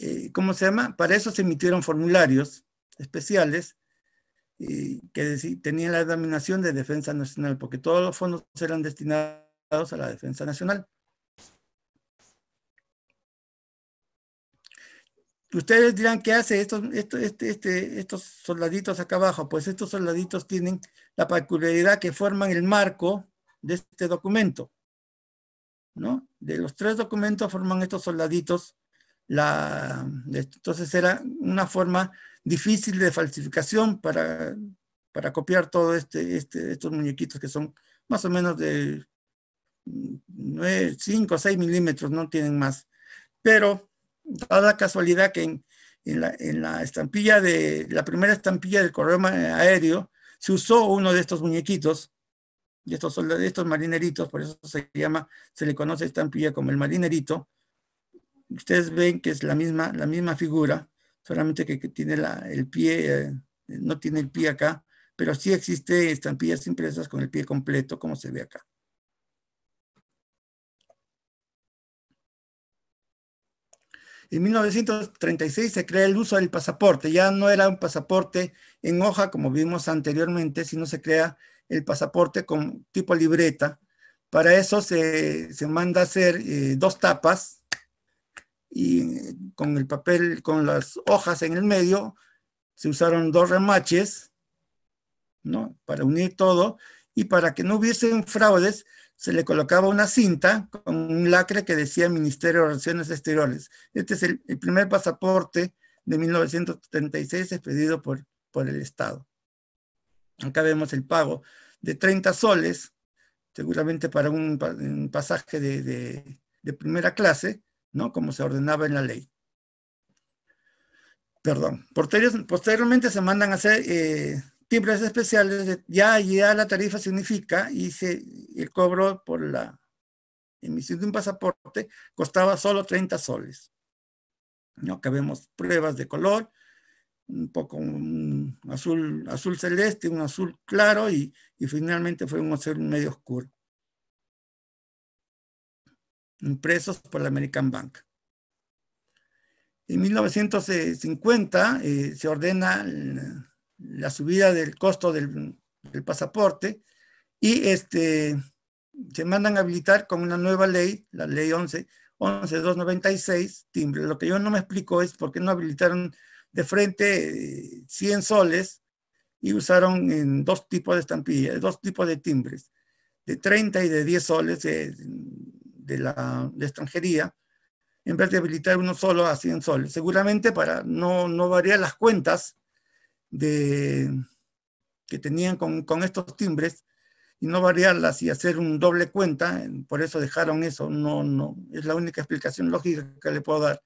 eh, ¿cómo se llama? Para eso se emitieron formularios especiales eh, que tenían la denominación de defensa nacional, porque todos los fondos eran destinados a la defensa nacional. Ustedes dirán, ¿qué hace estos, estos, este, este, estos soldaditos acá abajo? Pues estos soldaditos tienen la peculiaridad que forman el marco de este documento. ¿no? De los tres documentos forman estos soldaditos. entonces era una forma difícil de falsificación para, copiar todos este, este, estos muñequitos que son más o menos de 5 o 6 milímetros, no tienen más. Pero da la casualidad que en, en, la, estampilla de la primera estampilla del correo aéreo se usó uno de estos muñequitos y estos, de estos marineritos, por eso se llama, se le conoce esta estampilla como el marinerito. Ustedes ven que es la misma, la misma figura, solamente que, tiene el pie, eh, no tiene el pie acá, pero sí existe estampillas impresas con el pie completo, como se ve acá. En 1936 se crea el uso del pasaporte. Ya no era un pasaporte en hoja como vimos anteriormente, sino se crea el pasaporte con tipo libreta. Para eso se, manda a hacer eh, dos tapas y con el papel, con las hojas en el medio, se usaron dos remaches, ¿no? Para unir todo y para que no hubiesen fraudes, se le colocaba una cinta con un lacre que decía Ministerio de Relaciones Exteriores. Este es el, primer pasaporte de 1976 expedido por, por el Estado. Acá vemos el pago de 30 soles, seguramente para un, pasaje de, primera clase, ¿no? Como se ordenaba en la ley. Perdón. Posteriormente se mandan a hacer eh, timbres especiales, ya, ya la tarifa se unifica y el cobro por la emisión de un pasaporte costaba solo 30 soles. ¿no? Acá vemos pruebas de color, un poco azul, azul celeste, un azul claro y, y finalmente fue un azul medio oscuro. Impresos por la American Bank. En 1950 eh, se ordena la, subida del costo del, pasaporte y este, se mandan a habilitar con una nueva ley, la ley 11, 11296, timbre. Lo que yo no me explico es por qué no habilitaron de frente 100 soles y usaron en dos tipos de estampillas, dos tipos de timbres, de 30 y de 10 soles de, la extranjería, en vez de habilitar uno solo a 100 soles. Seguramente para no, no variar las cuentas de, que tenían con, estos timbres, y no variarlas y hacer un doble cuenta, por eso dejaron eso, no, no, es la única explicación lógica que le puedo dar.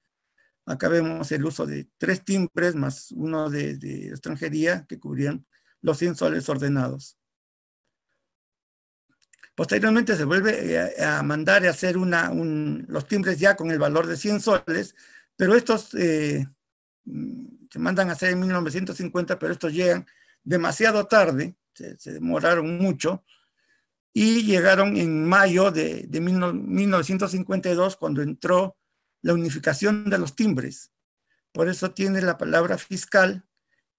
Acá vemos el uso de tres timbres más uno de, extranjería que cubrían los 100 soles ordenados. Posteriormente se vuelve eh, a mandar a hacer los timbres ya con el valor de 100 soles, pero estos eh, mm, se mandan a hacer en 1950, pero estos llegan demasiado tarde, se, demoraron mucho, y llegaron en mayo de, de 1952 cuando entró la unificación de los timbres. Por eso tiene la palabra fiscal,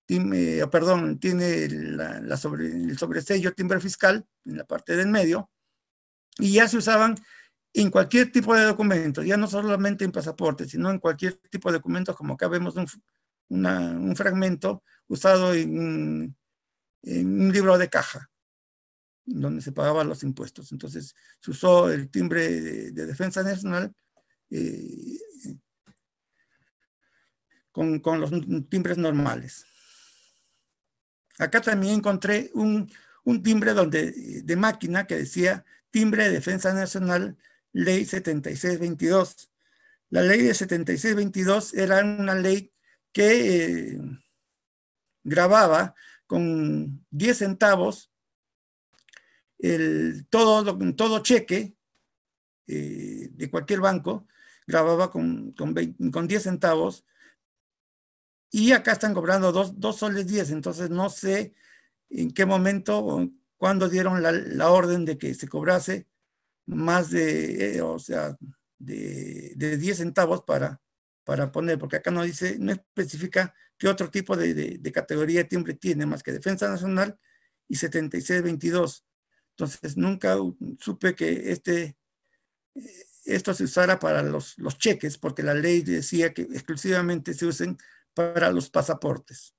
eh, perdón, tiene la, sobre, el sobresello timbre fiscal en la parte del medio, y ya se usaban en cualquier tipo de documento, ya no solamente en pasaportes, sino en cualquier tipo de documentos, como acá vemos un, fragmento usado en, un libro de caja donde se pagaban los impuestos. Entonces se usó el timbre de, defensa nacional con, los timbres normales. Acá también encontré un, timbre donde, de máquina que decía timbre de defensa nacional, ley 7622. La ley de 7622 era una ley que eh, grababa con 10 centavos el, todo, todo cheque eh, de cualquier banco grababa con, con, 10 centavos y acá están cobrando dos soles 10, entonces no sé en qué momento o cuándo dieron la, orden de que se cobrase más de, eh, o sea, de, 10 centavos para, para poner, porque acá no dice, no especifica qué otro tipo de, categoría de timbre tiene, más que Defensa Nacional y 7622. Entonces nunca supe que este, esto se usara para los, cheques, porque la ley decía que exclusivamente se usen para los pasaportes.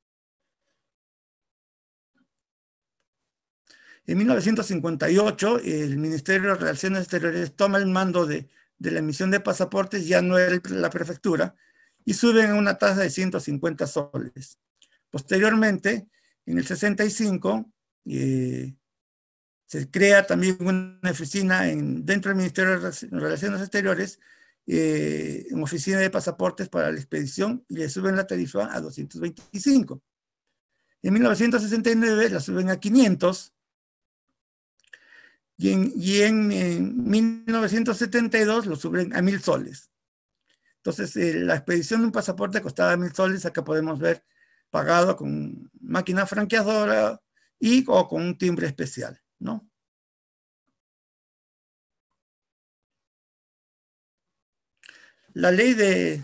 En 1958, el Ministerio de Relaciones Exteriores toma el mando de, la emisión de pasaportes, ya no era la prefectura, y suben a una tasa de 150 soles. Posteriormente, en el 65, se crea también una oficina dentro del Ministerio de Relaciones Exteriores, una eh, oficina de pasaportes para la expedición, y le suben la tarifa a 225. En 1969 la suben a 500. Y en, 1972 lo suben a 1000 soles. Entonces, eh, la expedición de un pasaporte costaba 1000 soles, acá podemos ver pagado con máquina franqueadora y o con un timbre especial. No. La ley de,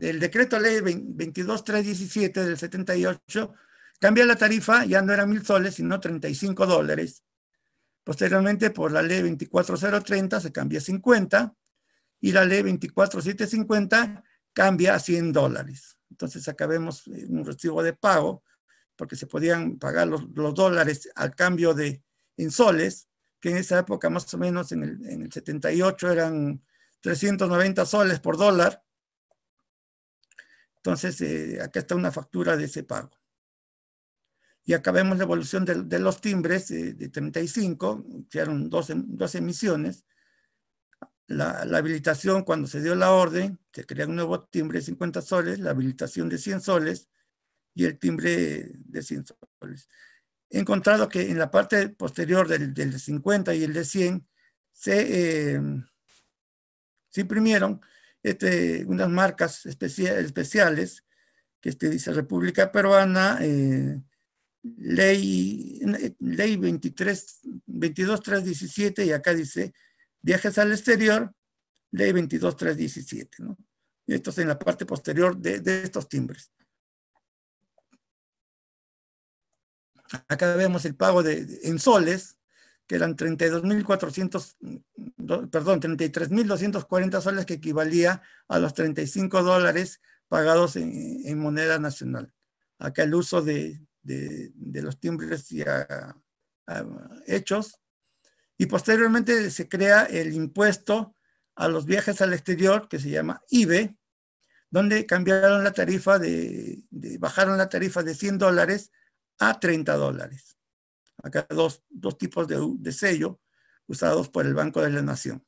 el decreto ley 22317 del 78 cambia la tarifa, ya no era mil soles, sino 35 dólares. Posteriormente, por la ley 24030 se cambia a 50 y la ley 24750 cambia a 100 dólares. Entonces, acabemos un recibo de pago porque se podían pagar los dólares al cambio de, en soles, que en esa época más o menos en el, 78 eran 390 soles por dólar. Entonces, eh, acá está una factura de ese pago. Y acá vemos la evolución de, los timbres eh, de 35, que 12, 12 emisiones. La, la, habilitación, cuando se dio la orden, se creó un nuevo timbre de 50 soles, la habilitación de 100 soles y el timbre de 100 soles he encontrado que en la parte posterior del, del 50 y el de 100 eh, se, imprimieron este, unas marcas especiales que este, dice República Peruana, eh, ley, ley 23, 22317 y acá dice viajes al exterior, ley 22317. Esto es en la parte posterior de estos timbres. Acá vemos el pago de, en soles, que eran 32.400, perdón, 33.240 soles, que equivalía a los 35 dólares pagados en, moneda nacional. Acá el uso de, los timbres ya hechos. Y posteriormente se crea el impuesto a los viajes al exterior, que se llama IBE, donde cambiaron la tarifa bajaron la tarifa de 100 dólares a 30 dólares. Acá dos, dos tipos de, sello usados por el Banco de la Nación.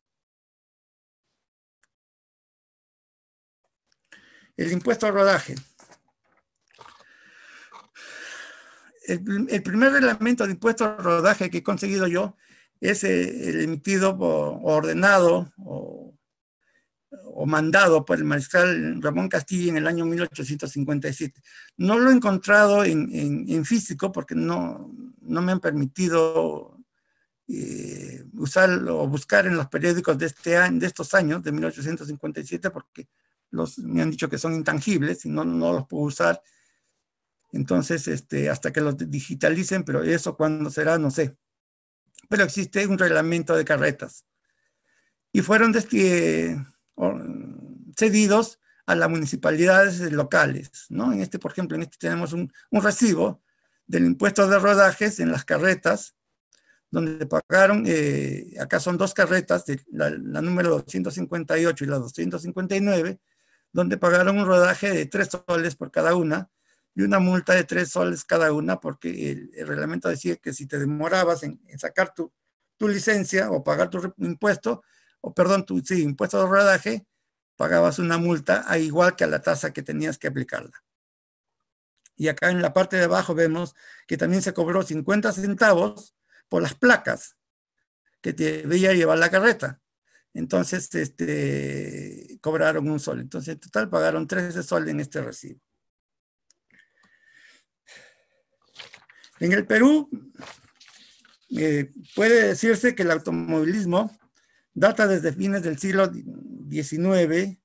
El impuesto a rodaje. El, primer reglamento de impuesto al rodaje que he conseguido yo es eh, el, emitido ordenado o o mandado por el mariscal Ramón Castillo en el año 1857. No lo he encontrado en, en, físico porque no, no me han permitido eh, usar o buscar en los periódicos de, este año, de estos años, de 1857, porque los, me han dicho que son intangibles y no, no los puedo usar. Entonces, este, hasta que los digitalicen, pero eso cuándo será, no sé. Pero existe un reglamento de carretas. Y fueron desde cedidos a las municipalidades locales. ¿no? En este, por ejemplo, en este tenemos un, recibo del impuesto de rodajes en las carretas, donde pagaron, eh, acá son dos carretas, de la, número 258 y la 259, donde pagaron un rodaje de tres soles por cada una y una multa de tres soles cada una, porque el, reglamento decía que si te demorabas en, en sacar tu, tu licencia o pagar tu impuesto, perdón, tu sí, impuesto de rodaje, pagabas una multa a ah, igual que a la tasa que tenías que aplicarla. Y acá en la parte de abajo vemos que también se cobró 50 centavos por las placas que te veía llevar la carreta. Entonces, este, cobraron un sol. Entonces, en total pagaron 13 soles en este recibo. En el Perú, eh, puede decirse que el automovilismo Data desde fines del siglo XIX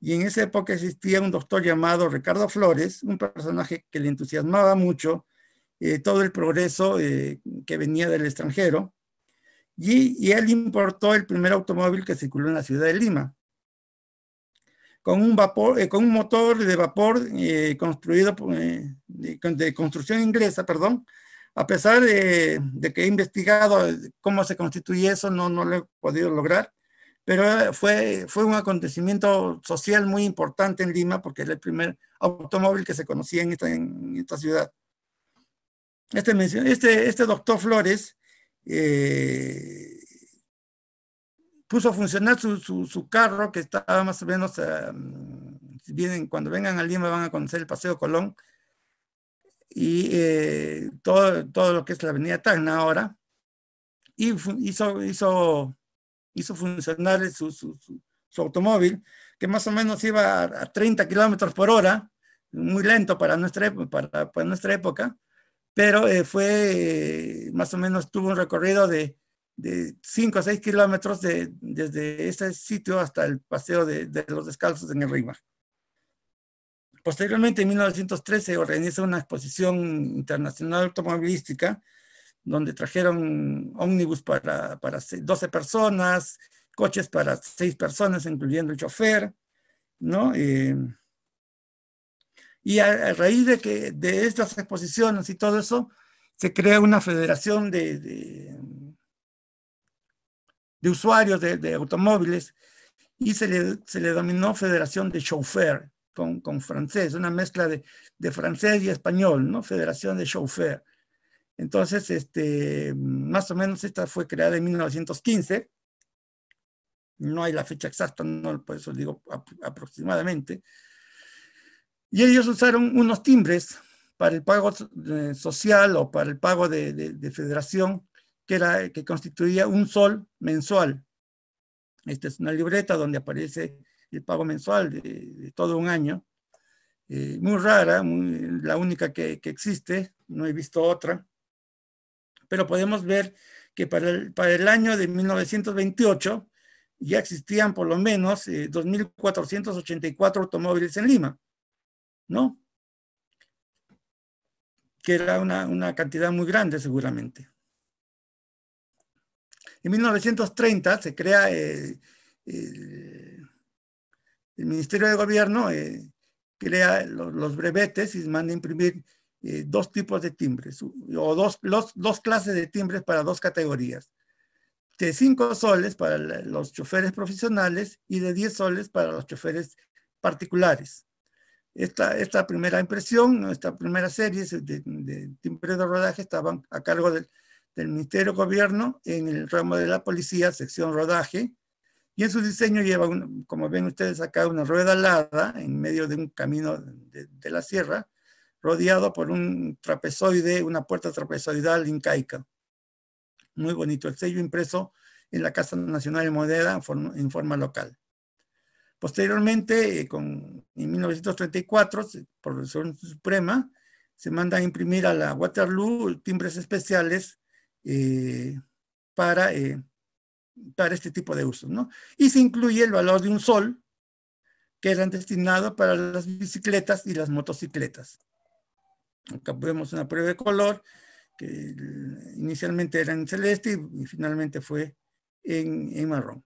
y en esa época existía un doctor llamado Ricardo Flores, un personaje que le entusiasmaba mucho eh, todo el progreso eh, que venía del extranjero. Y, y, él importó el primer automóvil que circuló en la ciudad de Lima, con un, vapor, eh, con un motor de vapor construido de, de, construcción inglesa, perdón, a pesar de, que he investigado eh, cómo se constituye eso, no, no lo he podido lograr, pero eh, fue, fue un acontecimiento social muy importante en Lima porque es el primer automóvil que se conocía en esta, en esta ciudad. Este, este, este doctor Flores eh, puso a funcionar su, su, carro que estaba más o menos, vienen, cuando vengan a Lima van a conocer el Paseo Colón, y eh, todo, todo lo que es la avenida Tacna ahora, y hizo, hizo, hizo funcionar su, su, automóvil, que más o menos iba a, 30 kilómetros por hora, muy lento para nuestra, para, nuestra época, pero eh, fue, más o menos tuvo un recorrido de, de 5 o 6 kilómetros desde ese sitio hasta el paseo de, de los descalzos en el Rímac. Posteriormente, en 1913, organiza una exposición internacional automovilística donde trajeron ómnibus para, 12 personas, coches para 6 personas, incluyendo el chofer, ¿no? Eh, y a, raíz de, que, de estas exposiciones y todo eso, se crea una federación de, de, usuarios de, automóviles y se le, se denominó Federación de Chofer con, francés, una mezcla de, francés y español, ¿no? Federación de Chauffeur. Entonces, este, más o menos esta fue creada en 1915. No hay la fecha exacta, no, por eso digo aproximadamente. Y ellos usaron unos timbres para el pago eh, social o para el pago de, federación, que, era, que constituía un sol mensual. Esta es una libreta donde aparece el pago mensual de, todo un año. Eh, muy rara, la única que, existe, no he visto otra, pero podemos ver que para el, año de 1928 ya existían por lo menos 2.484 eh, automóviles en Lima, ¿no? Que era una, cantidad muy grande seguramente. En 1930 se crea eh, el el Ministerio de Gobierno eh, crea los, brevetes y manda imprimir eh, dos tipos de timbres o dos, clases de timbres para dos categorías. De cinco soles para los choferes profesionales y de 10 soles para los choferes particulares. Esta, primera impresión, esta primera serie de, timbres de rodaje estaban a cargo del, del Ministerio de Gobierno en el ramo de la Policía, sección rodaje, y en su diseño lleva, como ven ustedes acá, una rueda alada en medio de un camino de, la sierra, rodeado por un trapezoide, una puerta trapezoidal incaica. Muy bonito el sello impreso en la Casa Nacional de Moneda en forma local. Posteriormente, eh, en 1934, por resolución suprema, se manda a imprimir a la Waterloo timbres especiales eh, para eh, para este tipo de usos, ¿no? Y se incluye el valor de un sol, que eran destinado para las bicicletas y las motocicletas. Acá vemos una prueba de color, que inicialmente era en celeste y finalmente fue en, en marrón.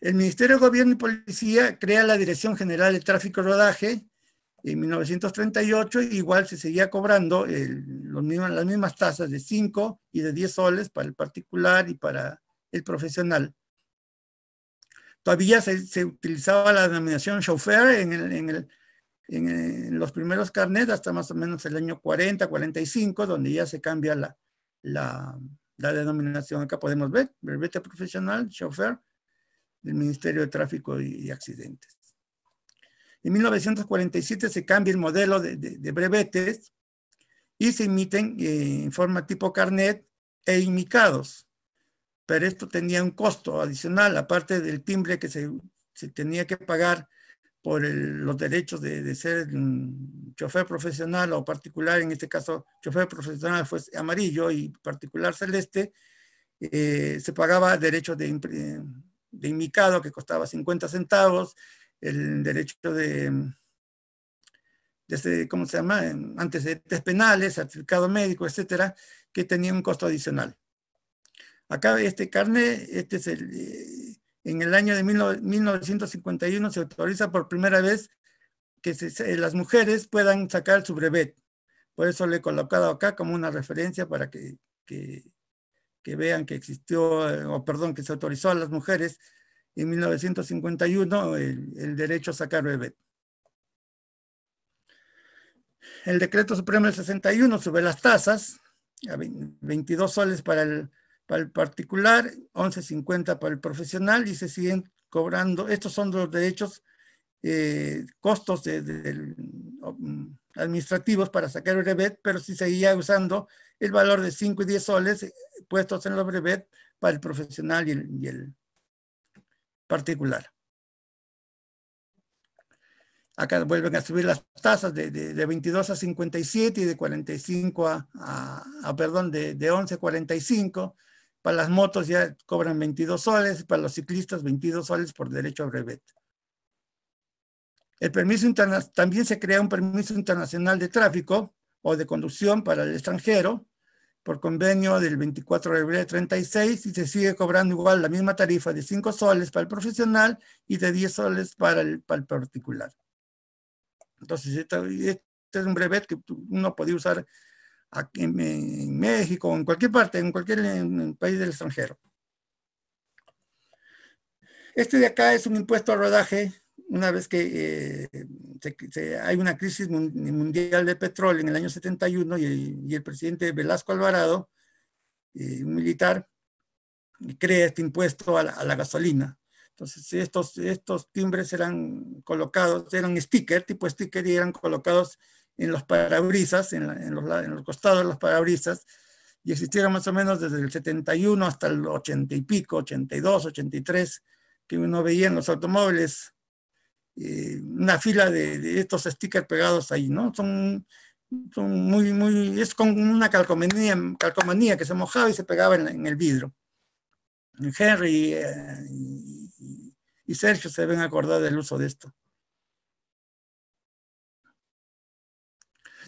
El Ministerio de Gobierno y Policía crea la Dirección General de Tráfico y Rodaje, en 1938 igual se seguía cobrando los las mismas tasas de 5 y de 10 soles para el particular y para el profesional. Todavía se, utilizaba la denominación chauffeur en, los primeros carnets hasta más o menos el año 40, 45, donde ya se cambia la, denominación. Acá podemos ver, verbete profesional, chauffeur, del Ministerio de Tráfico y Accidentes. En 1947 se cambia el modelo de, brevetes y se emiten eh, en forma tipo carnet e imicados. Pero esto tenía un costo adicional, aparte del timbre que se, tenía que pagar por los derechos de, ser un mm, chofer profesional o particular, en este caso chofer profesional fue amarillo y particular celeste, eh, se pagaba derechos de, eh, de, de, que costaba 50 centavos, el derecho de, de este, ¿cómo se llama?, antecedentes penales, certificado médico, etcétera, que tenía un costo adicional. Acá este carnet, este es el, eh, en el año de 1951 se autoriza por primera vez que las mujeres puedan sacar su brevet. Por eso le he colocado acá como una referencia para que, que vean que existió, eh, o perdón, que se autorizó a las mujeres en 1951 el, derecho a sacar bebé. El decreto supremo del 61 sube las tasas 22 soles para el, para el particular, 11.50 para el profesional y se siguen cobrando. Estos son los derechos, eh, costos de, administrativos para sacar el brevet, pero si seguía usando el valor de 5 y 10 soles eh, puestos en los brevet para el profesional y el particular. Acá vuelven a subir las tasas de, 22 a 57 y de 45 a, perdón, de, 11 a 45. Para las motos ya cobran 22 soles, para los ciclistas 22 soles por derecho a brevet. El permiso también se crea un permiso internacional de tráfico o de conducción para el extranjero, por convenio del 24 de abril de 36 y se sigue cobrando igual la misma tarifa de 5 soles para el profesional y de 10 soles para el, para el particular. Entonces, este, es un brevet que uno podía usar aquí en, México, en cualquier parte, en cualquier país del extranjero. Este de acá es un impuesto a rodaje una vez que eh, hay una crisis mundial de petróleo en el año 71 y el, presidente Velasco Alvarado, eh, un militar, crea este impuesto a la, gasolina. Entonces estos, estos timbres eran colocados, eran sticker, tipo sticker, y eran colocados en los parabrisas, en, los, en los costados de los parabrisas, y existieron más o menos desde el 71 hasta el 80 y pico, 82, 83, que uno veía en los automóviles eh, una fila de, estos stickers pegados ahí, ¿no? Son, muy, muy, es con una calcomanía, calcomanía que se mojaba y se pegaba en, el vidrio. Henry eh, y, Sergio se deben acordar del uso de esto.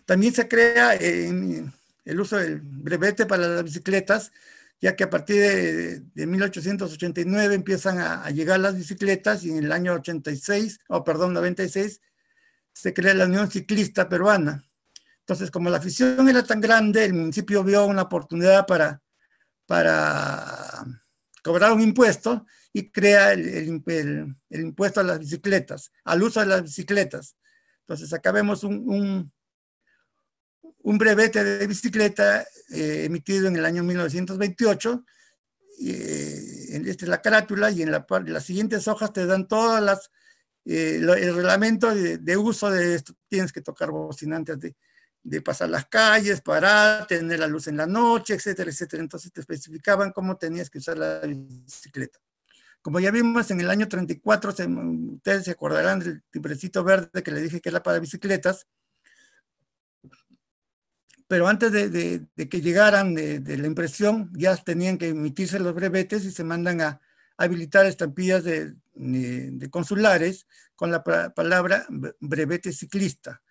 También se crea eh, el uso del brevete para las bicicletas, ya que a partir de, 1889 empiezan a, llegar las bicicletas y en el año 86, o perdón, 96, se crea la Unión Ciclista Peruana. Entonces, como la afición era tan grande, el municipio vio una oportunidad para, para cobrar un impuesto y crea el, impuesto a las bicicletas, al uso de las bicicletas. Entonces, acá vemos un un brevete de bicicleta eh, emitido en el año 1928. Eh, en esta es la carátula y en la, las siguientes hojas te dan todas las eh, el reglamento de, uso de esto. Tienes que tocar bocina de, pasar las calles, parar, tener la luz en la noche, etcétera, etcétera. Entonces te especificaban cómo tenías que usar la bicicleta. Como ya vimos en el año 34, ustedes se acordarán del timbrecito verde que le dije que era para bicicletas pero antes de, que llegaran de, la impresión ya tenían que emitirse los brevetes y se mandan a habilitar estampillas de, consulares con la palabra brevete ciclista.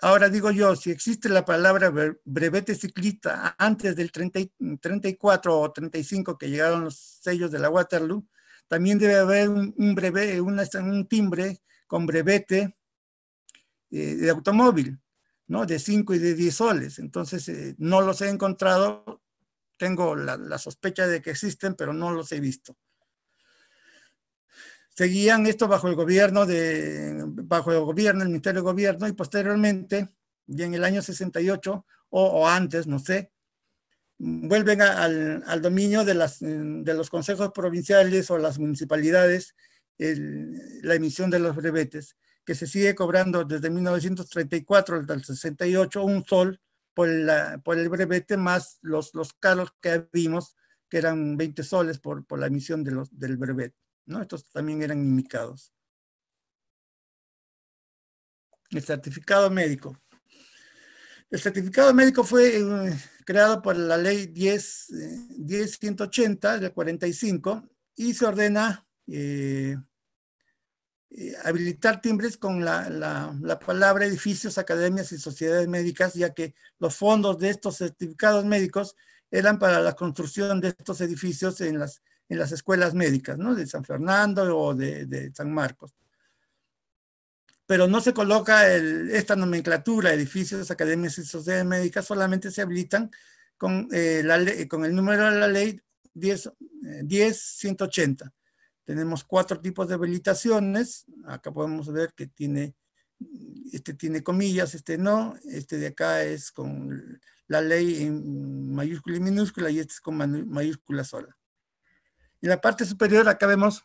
Ahora digo yo, si existe la palabra brevete ciclista antes del 34 o 35 que llegaron los sellos de la Waterloo, también debe haber un, timbre con brevete eh, de automóvil. ¿no? de 5 y de 10 soles. Entonces, eh, no los he encontrado, tengo la, sospecha de que existen, pero no los he visto. Seguían esto bajo el gobierno, de, bajo el gobierno, el Ministerio de Gobierno, y posteriormente, y en el año 68 o, o antes, no sé, vuelven al, dominio de, las, de los consejos provinciales o las municipalidades la emisión de los brevetes que se sigue cobrando desde 1934 hasta el 68 un sol por, la, por el brevete más los, los que vimos, que eran 20 soles por, la emisión de los, del brevete. ¿no? Estos también eran indicados. El certificado médico. El certificado médico fue eh, creado por la ley 10, 10180 eh, del 45 y se ordena eh, eh, habilitar timbres con la, palabra edificios, academias y sociedades médicas, ya que los fondos de estos certificados médicos eran para la construcción de estos edificios en las, escuelas médicas, ¿no? De San Fernando o de, San Marcos. Pero no se coloca esta nomenclatura, edificios, academias y sociedades médicas, solamente se habilitan con, eh, con el número de la ley 10, 10 180 tenemos cuatro tipos de habilitaciones. Acá podemos ver que tiene, este tiene comillas, este no. Este de acá es con la ley en mayúscula y minúscula y este es con mayúscula sola. En la parte superior acá vemos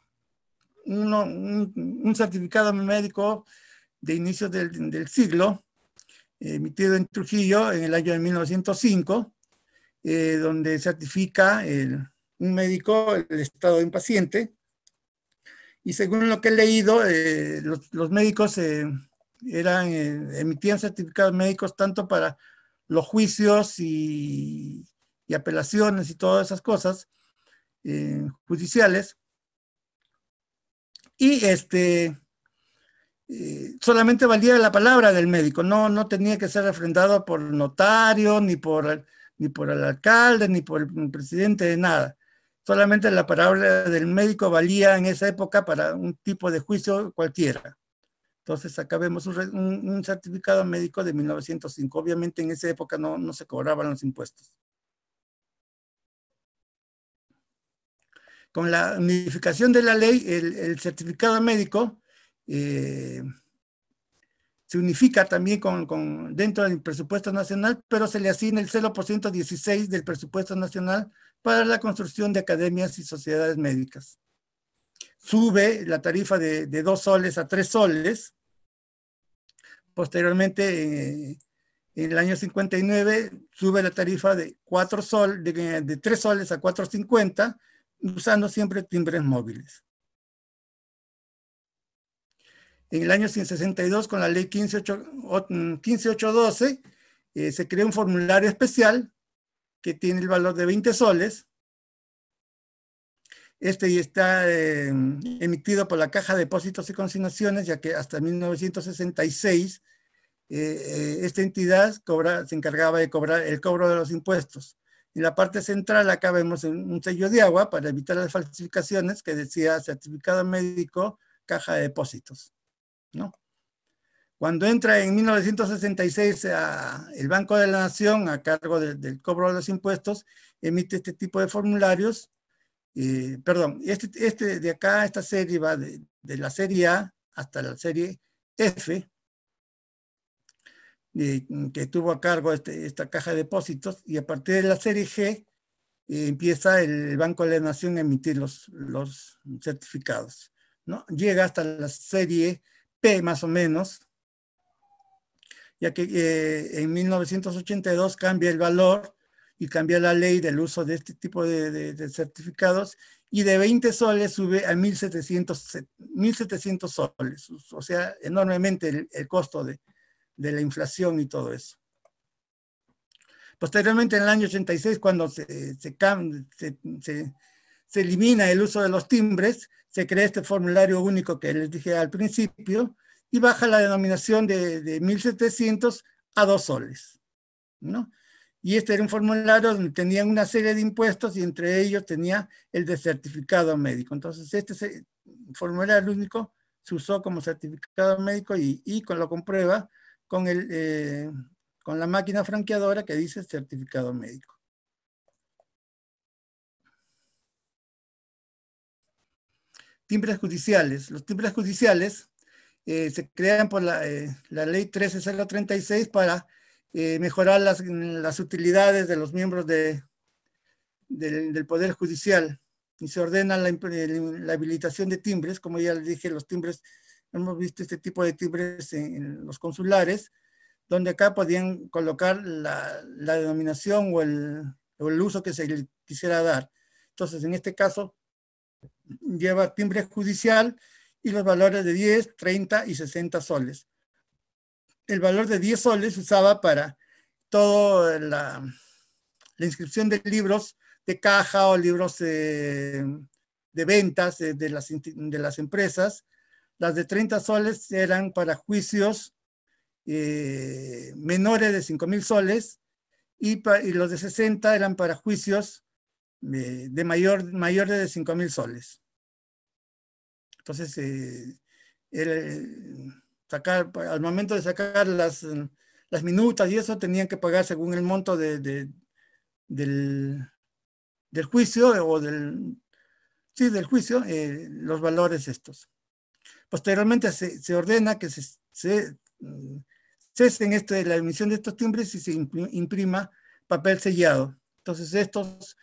un, certificado médico de inicios del, siglo, emitido en Trujillo en el año de 1905, eh, donde certifica un médico el estado de un paciente y según lo que he leído, eh, los, médicos eh, eran, eh, emitían certificados médicos tanto para los juicios y, apelaciones y todas esas cosas judiciales. Y este, solamente valía la palabra del médico, no, no tenía que ser refrendado por notario, ni por, ni por el alcalde, ni por el presidente, de nada solamente la palabra del médico valía en esa época para un tipo de juicio cualquiera. Entonces acá vemos un, certificado médico de 1905. Obviamente en esa época no, se cobraban los impuestos. Con la unificación de la ley, el, certificado médico eh, se unifica también con, dentro del presupuesto nacional, pero se le asigna el 0% 16 del presupuesto nacional para la construcción de academias y sociedades médicas. Sube la tarifa de, dos soles a tres soles. Posteriormente, eh, en el año 59, sube la tarifa de, cuatro sol, de, tres soles a 4.50, usando siempre timbres móviles. En el año 162, con la ley 15812, mm, eh, se creó un formulario especial que tiene el valor de 20 soles. Este ya está em, emitido por la Caja de Depósitos y Consignaciones, ya que hasta 1966 eh, eh, esta entidad se encargaba de cobrar el cobro de los impuestos. En la parte central acá vemos un sello de agua para evitar las falsificaciones que decía certificado médico, caja de depósitos. ¿no? Cuando entra en 1966 el Banco de la Nación a cargo del cobro de los impuestos, emite este tipo de formularios. perdón, este, este de acá, esta serie va de, la serie A hasta la serie F, que tuvo a cargo este, esta caja de depósitos, y a partir de la serie G empieza el Banco de la Nación a emitir los, los certificados. ¿no? Llega hasta la serie P más o menos, ya que eh, en 1982 cambia el valor y cambia la ley del uso de este tipo de, certificados y de 20 soles sube a 1700, 1700 soles, o sea, enormemente el, costo de, la inflación y todo eso. Posteriormente, en el año 86, cuando se elimina el uso de los timbres, se crea este formulario único que les dije al principio, y baja la denominación de, 1.700 a 2 soles. Y este era un formulario donde tenían una serie de impuestos y entre ellos tenía el de certificado médico. Entonces, este formulario único se usó como certificado médico y, con lo comprueba con, el, eh, con la máquina franqueadora que dice certificado médico. Timbres judiciales. Los timbres judiciales eh, se crean por la, eh, ley 13036 para eh, mejorar las, utilidades de los miembros del, Poder Judicial y se ordena la, habilitación de timbres, como ya les dije, los timbres, hemos visto este tipo de timbres en, los consulares, donde acá podían colocar la, denominación o el, uso que se quisiera dar. Entonces, en este caso, lleva timbre judicial, y los valores de 10, 30 y 60 soles. El valor de 10 soles se usaba para toda la, inscripción de libros de caja o libros de, ventas de, las, empresas. Las de 30 soles eran para juicios eh, menores de 5 mil soles y, los de 60 eran para juicios eh, de mayor, mayor de 5 mil soles. Entonces, eh, eh, al momento de sacar eh, las, minutas y eso, tenían que pagar según el monto de, del, juicio o del, sí, del juicio, los valores estos. Posteriormente se, ordena que se, se mm, cesen este, la emisión de estos timbres y se imprima papel sellado. Entonces estos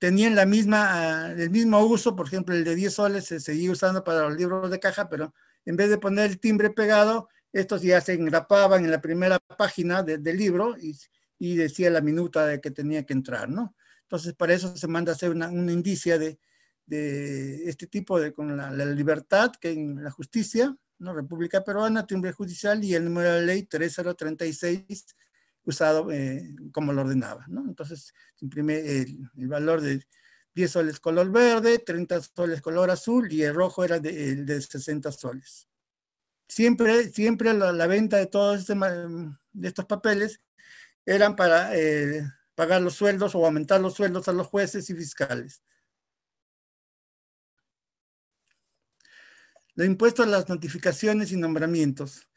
tenían la misma, ah, el mismo uso, por ejemplo, el de 10 soles se seguía usando para los libros de caja, pero en vez de poner el timbre pegado, estos ya se engrapaban en la primera página del libro y, y, decía la minuta de que tenía que entrar, ¿no? Entonces, para eso se manda a hacer una, una indicia de, de, este tipo de, con la, la, libertad, que en la justicia, ¿no? República Peruana, timbre judicial y el número de ley 3036 usado eh, como lo ordenaba, Entonces, se imprime el, valor de 10 soles color verde, 30 soles color azul y el rojo era de, el de 60 soles. Siempre, siempre la, venta de todos este, de estos papeles eran para eh, pagar los sueldos o aumentar los sueldos a los jueces y fiscales. lo impuesto a las notificaciones y nombramientos.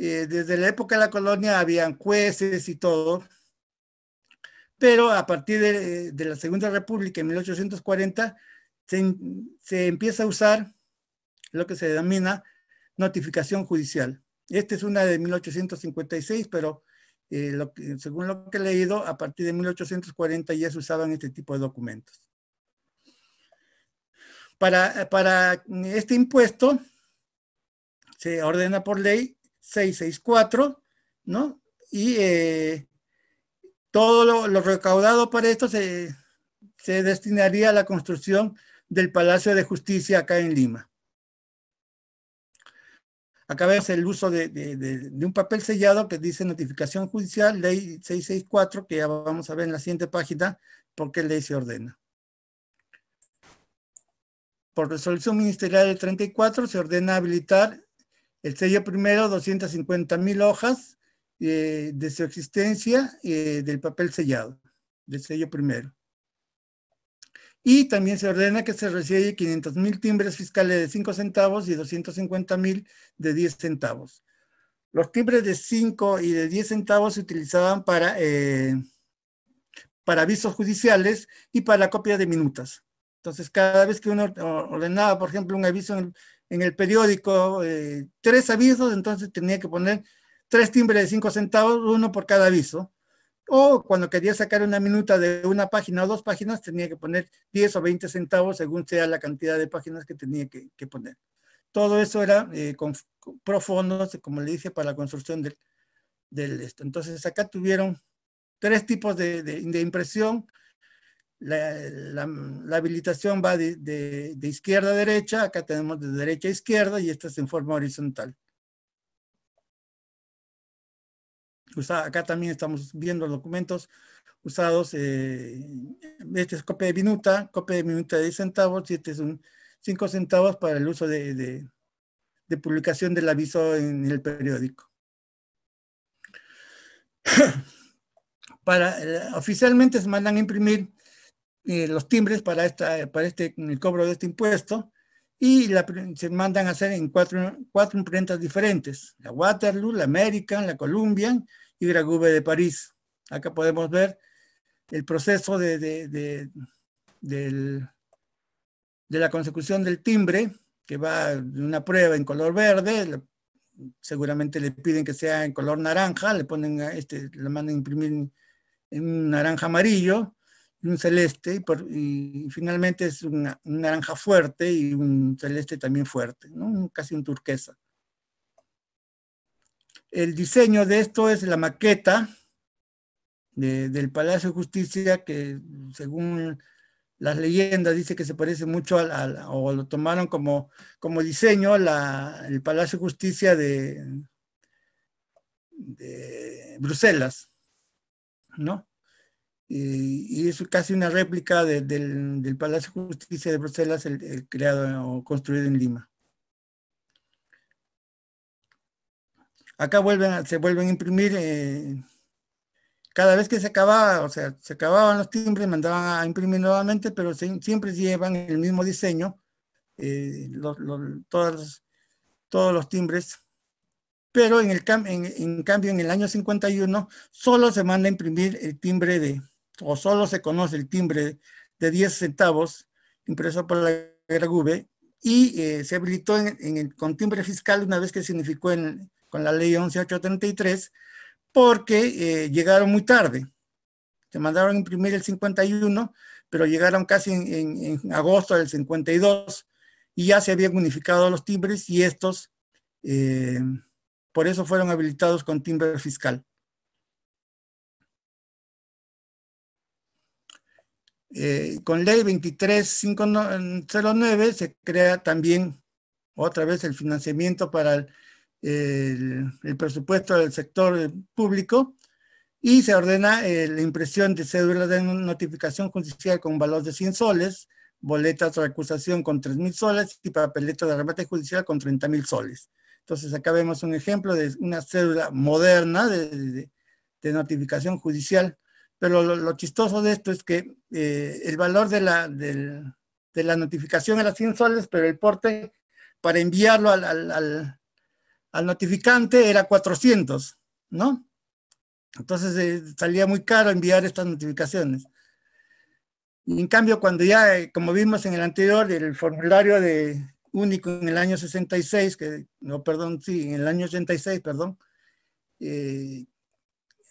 Eh, desde la época de la colonia habían jueces y todo, pero a partir de, la Segunda República en 1840 se, empieza a usar lo que se denomina notificación judicial. Esta es una de 1856, pero eh, según lo que he leído, a partir de 1840 ya se usaban este tipo de documentos. para este impuesto se ordena por ley 664, ¿no? Y eh, todo lo, recaudado para esto se, destinaría a la construcción del Palacio de Justicia acá en Lima. Acá vemos el uso de, de, un papel sellado que dice notificación judicial, ley 664, que ya vamos a ver en la siguiente página por qué ley se ordena. Por resolución ministerial del 34 se ordena habilitar el sello primero, 250 mil hojas eh, de su existencia eh, del papel sellado, del sello primero. Y también se ordena que se recibe 500 mil timbres fiscales de 5 centavos y 250 mil de 10 centavos. Los timbres de 5 y de 10 centavos se utilizaban para, eh, para avisos judiciales y para copia de minutas. Entonces, cada vez que uno ordenaba, por ejemplo, un aviso en, en el periódico eh, tres avisos, entonces tenía que poner tres timbres de cinco centavos, uno por cada aviso. O cuando quería sacar una minuta de una página o dos páginas, tenía que poner diez o veinte centavos según sea la cantidad de páginas que tenía que, poner. Todo eso era eh, con, como le dije, para la construcción del, esto. Entonces acá tuvieron tres tipos de impresión, la, la, habilitación va de, de, izquierda a derecha, acá tenemos de derecha a izquierda y esta es en forma horizontal. acá también estamos viendo documentos usados. Eh, este es copia de minuta, copia de minuta de 10 centavos este es un 5 centavos para el uso de, de, publicación del aviso en el periódico. para, eh, oficialmente se mandan a imprimir eh, los timbres para, esta, para este, el cobro de este impuesto y se mandan a hacer en cuatro, cuatro imprentas diferentes, la Waterloo, la American, la Columbian y la Gragube de París. Acá podemos ver el proceso de, de, de, de la consecución del timbre, que va de una prueba en color verde, seguramente le piden que sea en color naranja, le ponen a este, le mandan imprimir en naranja amarillo, un celeste, y, finalmente es una, un naranja fuerte y un celeste también fuerte, ¿no? casi un turquesa. El diseño de esto es la maqueta del Palacio de Justicia, que según las leyendas dice que se parece mucho al o lo tomaron como, como diseño la, el Palacio de Justicia de, de Bruselas, ¿no? y es casi una réplica del, Palacio de Justicia de Bruselas, el, creado o construido en Lima. Acá vuelven, se vuelven a imprimir. Eh, cada vez que se acababa, o sea, se acababan los timbres, mandaban a imprimir nuevamente, pero siempre llevan el mismo diseño, eh, todos, todos los timbres pero en, el en, cambio en el año 51 solo se manda a imprimir el timbre de, o solo se conoce el timbre de 10 centavos impreso por la GRV y eh, se habilitó con timbre fiscal una vez que significó en, con la ley 11833 porque eh, llegaron muy tarde. Se mandaron a imprimir el 51, pero llegaron casi en, agosto del 52 y ya se habían unificado los timbres y estos, eh, por eso fueron habilitados con timbre fiscal. Eh, con ley 23509 se crea también otra vez el financiamiento para el, presupuesto del sector público y se ordena eh, la impresión de cédulas de notificación judicial con valor de 100 soles, boletas de acusación con 3.000 soles y papeletas de remate judicial con 30.000 soles. Entonces acá vemos un ejemplo de una cédula moderna de notificación judicial pero lo, chistoso de esto es que eh, el valor de la, de la notificación era 100 soles, pero el porte para enviarlo al, al, al, notificante era 400, ¿no? Entonces eh, salía muy caro enviar estas notificaciones. Y en cambio, cuando ya, eh, como vimos en el anterior, el formulario de único en el año 66, que, no, perdón, sí, en el año 86, perdón,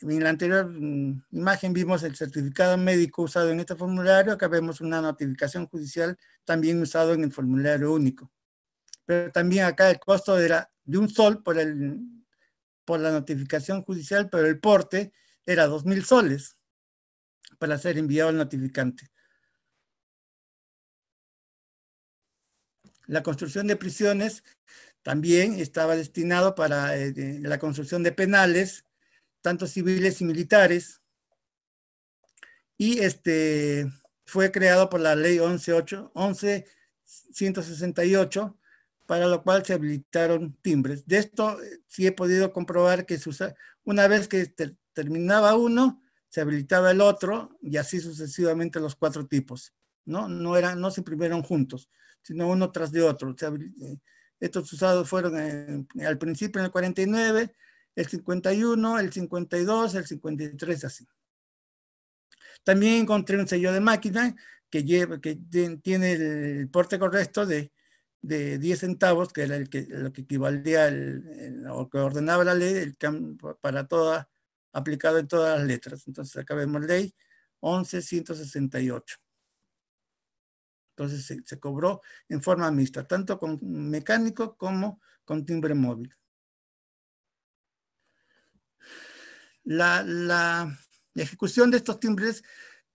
en la anterior mm, imagen vimos el certificado médico usado en este formulario, acá vemos una notificación judicial también usado en el formulario único. Pero también acá el costo era de un sol por, el, por la notificación judicial, pero el porte era 2.000 soles para ser enviado al notificante. La construcción de prisiones también estaba destinado para eh, la construcción de penales, tanto civiles y militares, y este, fue creado por la ley 11.8, 11.168, para lo cual se habilitaron timbres. De esto eh, sí he podido comprobar que una vez que este, terminaba uno, se habilitaba el otro y así sucesivamente los cuatro tipos. No, no, era, no se imprimieron juntos, sino uno tras de otro. Eh, estos usados fueron eh, al principio en el 49, el 51, el 52, el 53, así. También encontré un sello de máquina que, lleva, que tiene el porte correcto de, de 10 centavos, que era el que, lo que equivalía o que ordenaba la ley para toda, aplicado en todas las letras. Entonces acá vemos ley 1168. Entonces se cobró en forma mixta, tanto con mecánico como con timbre móvil. la, ejecución de estos timbres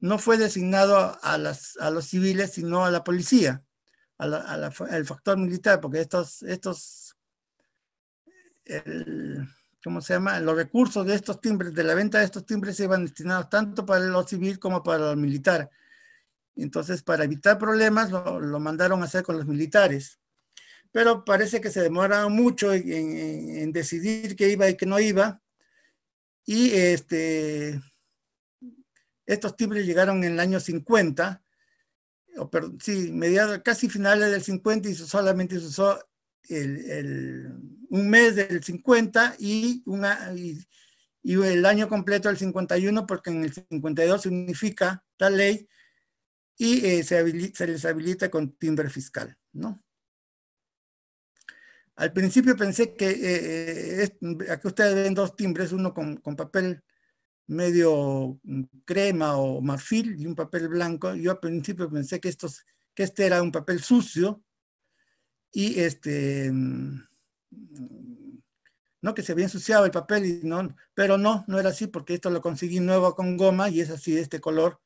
no fue designado a, a los civiles, sino a la policía, al factor militar, porque estos, estos ¿cómo se llama? Los recursos de estos timbres, de la venta de estos timbres, iban destinados tanto para lo civil como para lo militar. Entonces, para evitar problemas, lo, mandaron a hacer con los militares. Pero parece que se demoraron mucho en, en decidir qué iba y qué no iba, y este, estos timbres llegaron en el año 50, o sí, mediados, casi finales del 50 y solamente se usó un mes del 50 y, una, el año completo del 51 porque en el 52 se unifica tal ley y eh, se, se les habilita con timbre fiscal, ¿no? Al principio pensé que eh, eh, aquí ustedes ven dos timbres, uno con, papel medio mm, crema o marfil y un papel blanco. Yo al principio pensé que, estos, que este era un papel sucio y este, mm, no que se había ensuciado el papel, y no, pero no, no era así porque esto lo conseguí nuevo con goma y es así este color.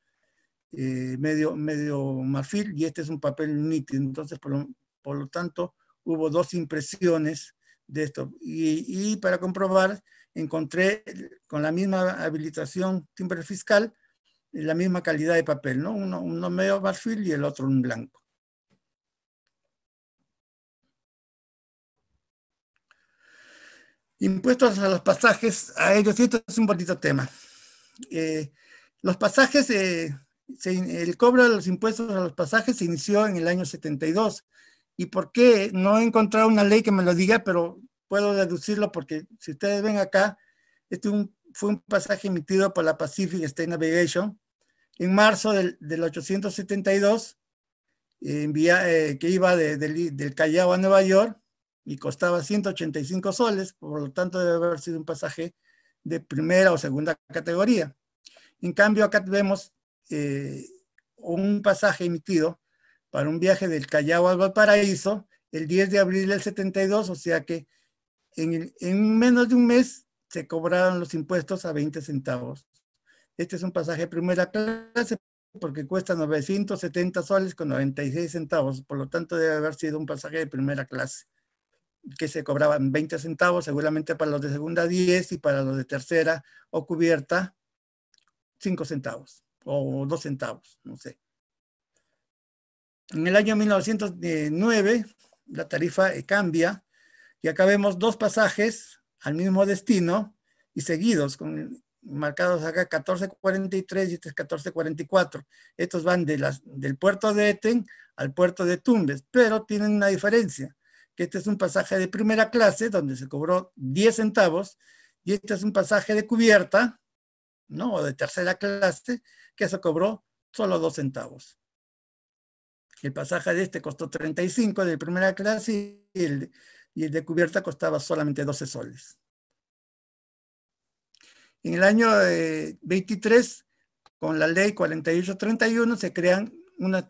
Eh, medio, medio marfil y este es un papel nítido entonces por por lo tanto hubo dos impresiones de esto. Y, para comprobar, encontré con la misma habilitación timbre fiscal, la misma calidad de papel, ¿no? Uno, medio barfil y el otro un blanco. Impuestos a los pasajes a sí, esto es un bonito tema. Eh, los pasajes, eh, el cobro de los impuestos a los pasajes se inició en el año 72 ¿Y por qué? No he encontrado una ley que me lo diga, pero puedo deducirlo porque si ustedes ven acá, este un, fue un pasaje emitido por la Pacific State Navigation en marzo del, 872, eh, que iba del Callao a Nueva York y costaba 185 soles, por lo tanto debe haber sido un pasaje de primera o segunda categoría. En cambio, acá vemos eh, un pasaje emitido para un viaje del Callao al Valparaíso el 10 de abril del 72, o sea que en, en menos de un mes se cobraron los impuestos a 20 centavos. Este es un pasaje de primera clase porque cuesta 970 soles con 96 centavos, por lo tanto debe haber sido un pasaje de primera clase, que se cobraban 20 centavos, seguramente para los de segunda 10 y para los de tercera o cubierta 5 centavos o 2 centavos, no sé. En el año 1909 la tarifa eh, cambia y acá vemos dos pasajes al mismo destino y seguidos, con, marcados acá 1443 y 1444. Este Estos van del puerto de Eten al puerto de Tumbes, pero tienen una diferencia, que este es un pasaje de primera clase donde se cobró 10 centavos y este es un pasaje de cubierta, ¿no? O de tercera clase que se cobró solo 2 centavos. El pasaje de este costó 35 de primera clase y el, de cubierta costaba solamente 12 soles. En el año 23, eh, con la ley 4831, se crean una,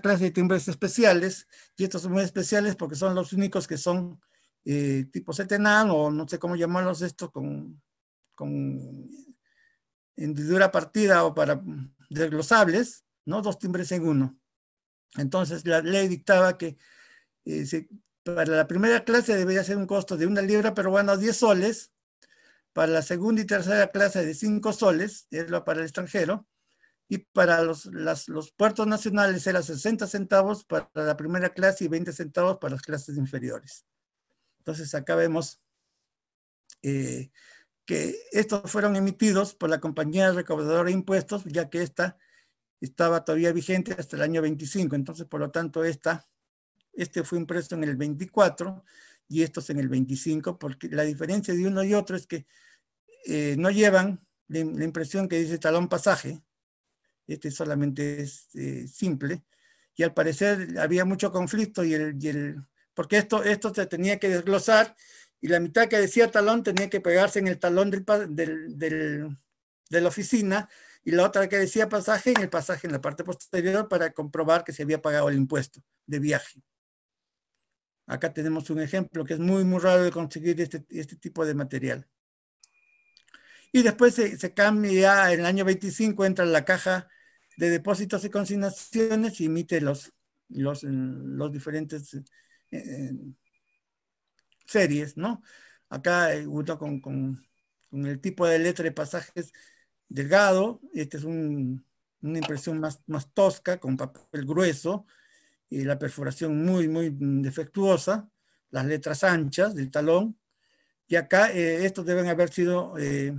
clase de timbres especiales, y estos son muy especiales porque son los únicos que son eh, tipo setenal o no sé cómo llamarlos estos, con, con hendidura partida o para desglosables, ¿no? Dos timbres en uno. Entonces la ley dictaba que eh, para la primera clase debía ser un costo de una libra peruana o 10 soles, para la segunda y tercera clase de 5 soles, es lo para el extranjero, y para los, puertos nacionales era 60 centavos para la primera clase y 20 centavos para las clases inferiores. Entonces acá vemos eh, que estos fueron emitidos por la compañía recaudadora de impuestos, ya que esta estaba todavía vigente hasta el año 25. Entonces, por lo tanto, esta, este fue impreso en el 24 y estos en el 25, porque la diferencia de uno y otro es que eh, no llevan la, impresión que dice talón pasaje. Este solamente es eh, simple. Y al parecer había mucho conflicto y porque esto, esto se tenía que desglosar y la mitad que decía talón tenía que pegarse en el talón del, de la oficina y la otra que decía pasaje, en el pasaje en la parte posterior para comprobar que se había pagado el impuesto de viaje. Acá tenemos un ejemplo que es muy, muy raro de conseguir este, este tipo de material. Y después se, cambia, en el año 25 entra la caja de depósitos y consignaciones y emite los, los, los diferentes eh, eh, series, ¿no? Acá, eh, junto con, con, el tipo de letra de pasajes, delgado, esta es una impresión más, tosca, con papel grueso, y la perforación muy, muy defectuosa, las letras anchas del talón, y acá eh, estos deben haber sido eh,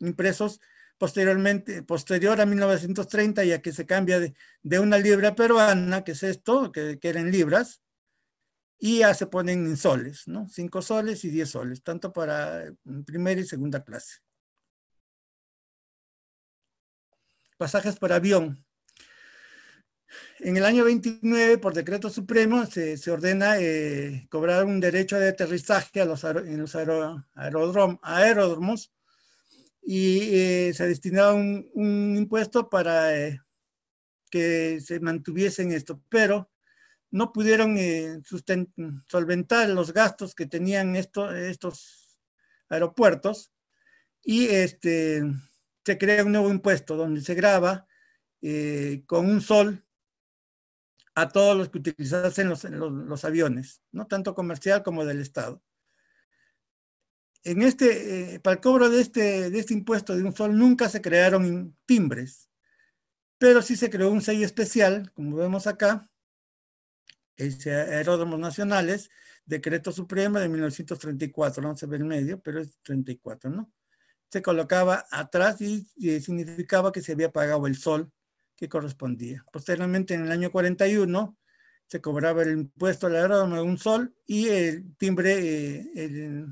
impresos posteriormente, posterior a 1930, ya que se cambia de, una libra peruana, que es esto, que, que, eran libras, y ya se ponen en soles, ¿no? Cinco soles y diez soles, tanto para eh, primera y segunda clase. pasajes por avión. En el año 29, por decreto supremo, se, ordena eh, cobrar un derecho de aterrizaje a los, en los aeródromos y eh, se destinaba un, un impuesto para eh, que se mantuviesen esto, pero no pudieron solventar los gastos que tenían estos aeropuertos y este, se crea un nuevo impuesto donde se graba eh, con un sol a todos los que utilizasen los, aviones, no tanto comercial como del Estado. En este, eh, para el cobro este, de este, impuesto de un sol nunca se crearon timbres, pero sí se creó un sello especial, como vemos acá, Aeródromos Nacionales, Decreto Supremo de 1934, no se ve el medio, pero es 34, ¿no? se colocaba atrás y, significaba que se había pagado el sol que correspondía. Posteriormente, en el año 41, se cobraba el impuesto al aeródromo de un sol y el timbre, eh,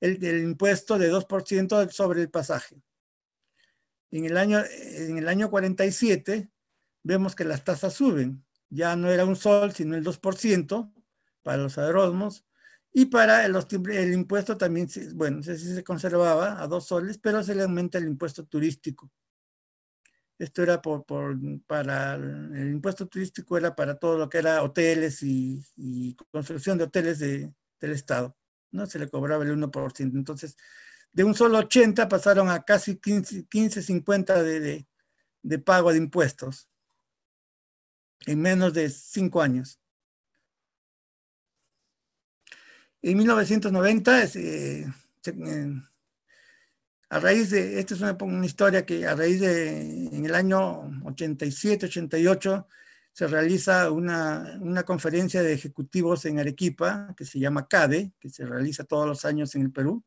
el, impuesto de 2% sobre el pasaje. En el, año, en el año 47 vemos que las tasas suben. Ya no era un sol, sino el 2% para los aeródromos y para los el impuesto también, bueno, no se conservaba a dos soles, pero se le aumenta el impuesto turístico. Esto era por, para, el impuesto turístico era para todo lo que era hoteles y, construcción de hoteles de, del Estado, ¿no? Se le cobraba el 1%. Entonces, de un solo 80 pasaron a casi 15, 15 50 de, de pago de impuestos en menos de cinco años. En 1990, eh, eh, a raíz de, esta es una, historia que a raíz de, en el año 87, 88, se realiza una, conferencia de ejecutivos en Arequipa, que se llama CADE, que se realiza todos los años en el Perú.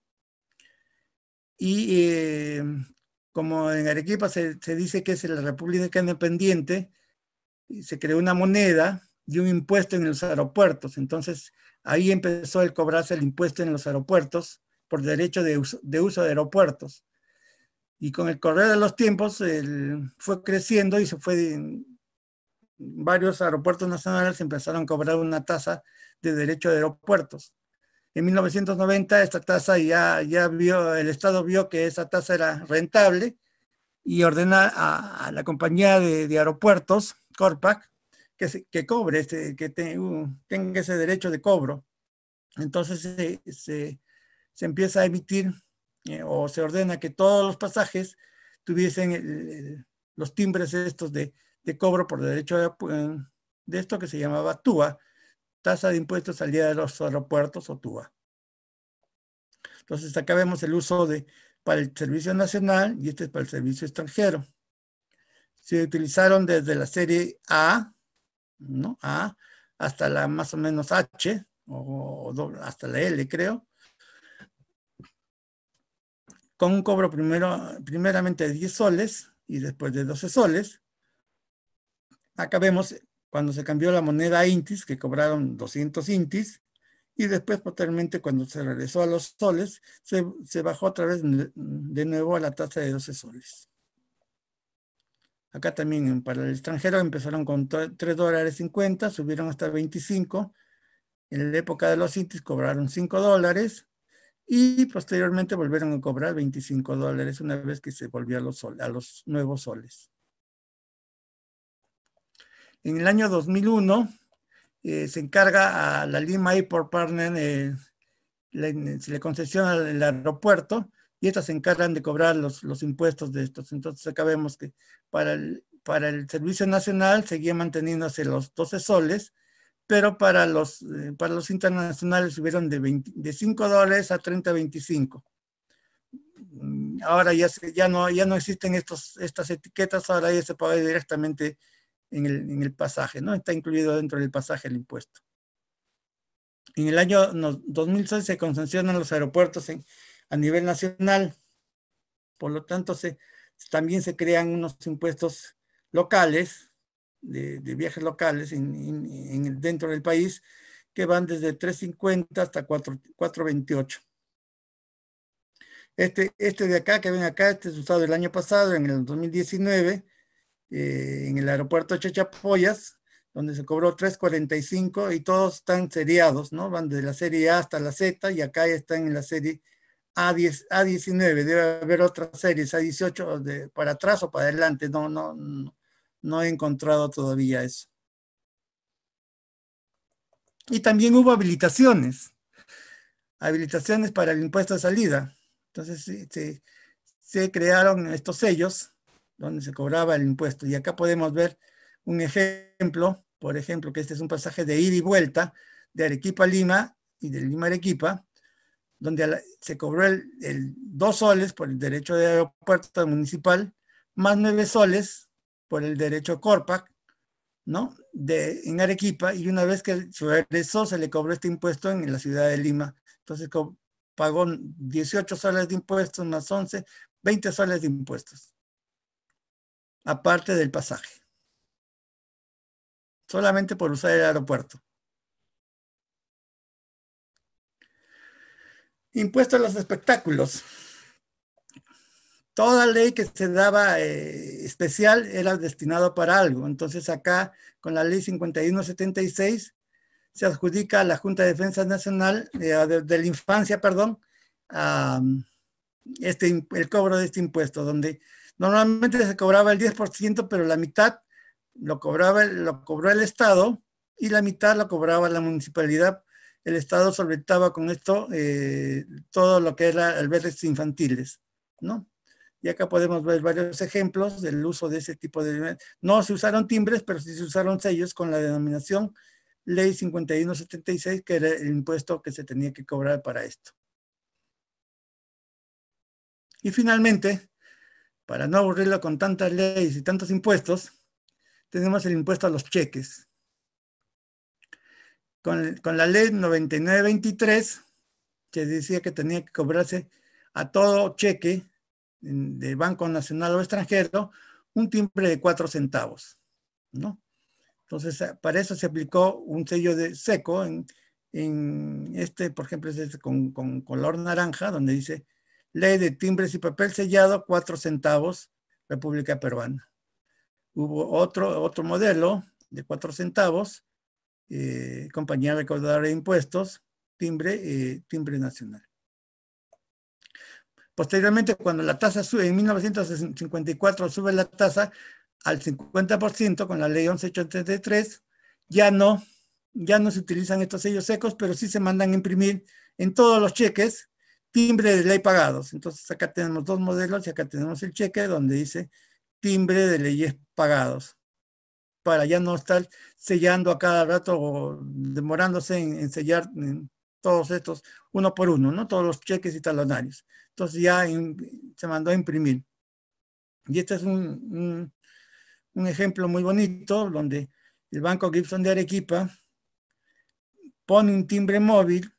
Y eh, como en Arequipa se, se, dice que es la República Independiente, se creó una moneda y un impuesto en los aeropuertos. Entonces, Ahí empezó el cobrarse el impuesto en los aeropuertos por derecho de uso de, aeropuertos. Y con el correr de los tiempos fue creciendo y se fue varios aeropuertos nacionales empezaron a cobrar una tasa de derecho de aeropuertos. En 1990 esta tasa ya, ya vio, el Estado vio que esa tasa era rentable y ordena a, la compañía de aeropuertos, Corpac, que, cobre, este, que tenga ese derecho de cobro. Entonces se, empieza a emitir eh, o se ordena que todos los pasajes tuviesen los timbres estos de, cobro por derecho eh, de, esto que se llamaba TUA, tasa de impuestos al día de los aeropuertos o TUA. Entonces acá vemos el uso de para el servicio nacional y este es para el servicio extranjero. Se utilizaron desde la serie A ¿no? A hasta la más o menos H, o, hasta la L creo, con un cobro primero, primeramente de 10 soles y después de 12 soles. Acá vemos cuando se cambió la moneda a intis, que cobraron 200 intis, y después posteriormente cuando se regresó a los soles, se, se bajó otra vez de nuevo a la tasa de 12 soles. Acá también para el extranjero empezaron con 3 dólares 50, subieron hasta 25. En la época de los CITES cobraron 5 dólares y posteriormente volvieron a cobrar 25 dólares una vez que se volvió a los, a los nuevos soles. En el año 2001 eh, se encarga a la Lima Airport Partner, eh, se le concesiona el aeropuerto y estas se encargan de cobrar los, los, impuestos de estos. Entonces acá vemos que para el, para el servicio nacional seguía manteniéndose los 12 soles, pero para los, eh, para los internacionales subieron de, de 5 dólares a 30, 25. Mm, ahora ya, ya, no, ya no existen estos, estas etiquetas, ahora ya se paga directamente en el, en el pasaje, ¿no? Está incluido dentro del pasaje el impuesto. En el año 2006 se concesionan los aeropuertos a nivel nacional. Por lo tanto, se, también se crean unos impuestos locales, de, viajes locales dentro del país, que van desde 3.50 hasta 4.28. Este, este de acá, que ven acá, este es usado el año pasado, en el 2019, eh, en el aeropuerto de Chachapoyas, donde se cobró 3.45 y todos están seriados, ¿no? Van de la serie A hasta la Z y acá están en la serie a10, A19, debe haber otras series, A18 de, para atrás o para adelante. No, no, no he encontrado todavía eso. Y también hubo habilitaciones, habilitaciones para el impuesto de salida. Entonces se, crearon estos sellos donde se cobraba el impuesto. Y acá podemos ver un ejemplo, por ejemplo, que este es un pasaje de ida y vuelta de Arequipa a Lima y de Lima a Arequipa donde se cobró el, dos soles por el derecho de aeropuerto municipal, más nueve soles por el derecho Corpac, ¿no? De, en Arequipa, y una vez que se regresó, se le cobró este impuesto en la ciudad de Lima. Entonces pagó 18 soles de impuestos más 11, 20 soles de impuestos, aparte del pasaje, solamente por usar el aeropuerto. Impuesto a los espectáculos. Toda ley que se daba eh, especial era destinado para algo. Entonces acá, con la ley 5176, se adjudica a la Junta de Defensa Nacional, eh, de, la infancia, perdón, mm, este, el cobro de este impuesto, donde normalmente se cobraba el 10%, pero la mitad lo, cobraba, lo cobró el Estado y la mitad lo cobraba la municipalidad el Estado solventaba con esto eh, todo lo que era albergues infantiles, ¿no? Y acá podemos ver varios ejemplos del uso de ese tipo de... No se usaron timbres, pero sí se usaron sellos con la denominación Ley 5176, que era el impuesto que se tenía que cobrar para esto. Y finalmente, para no aburrirlo con tantas leyes y tantos impuestos, tenemos el impuesto a los cheques con, la ley 9923, que decía que tenía que cobrarse a todo cheque de Banco Nacional o extranjero un timbre de cuatro centavos, ¿no? Entonces, eh, para eso se aplicó un sello de seco en, este, por ejemplo, este con, color naranja, donde dice ley de timbres y papel sellado, cuatro centavos, República Peruana. Hubo otro, otro modelo de cuatro centavos, eh, compañía recaudadora de impuestos, timbre, eh, timbre nacional. Posteriormente, cuando la tasa sube, en 1954 sube la tasa al 50% con la ley 11833, ya no, ya no se utilizan estos sellos secos, pero sí se mandan a imprimir en todos los cheques timbre de ley pagados. Entonces acá tenemos dos modelos y acá tenemos el cheque donde dice timbre de leyes pagados para ya no estar sellando a cada rato o demorándose en, sellar todos estos uno por uno, ¿no? Todos los cheques y talonarios. Entonces ya se mandó a imprimir. Y este es un, un ejemplo muy bonito donde el Banco Gibson de Arequipa pone un timbre móvil,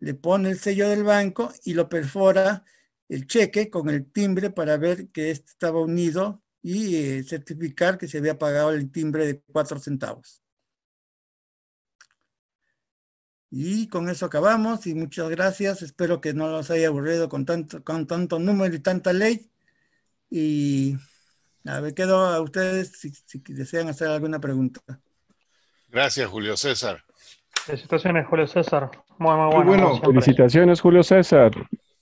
le pone el sello del banco y lo perfora el cheque con el timbre para ver que este estaba unido y eh, certificar que se había pagado el timbre de cuatro centavos. Y con eso acabamos y muchas gracias. Espero que no los haya aburrido con tanto, con tanto número y tanta ley. Y a ver, quedo a ustedes si, desean hacer alguna pregunta.
Gracias, Julio César.
Felicitaciones, Julio César. Muy,
muy bueno. Felicitaciones, Julio César.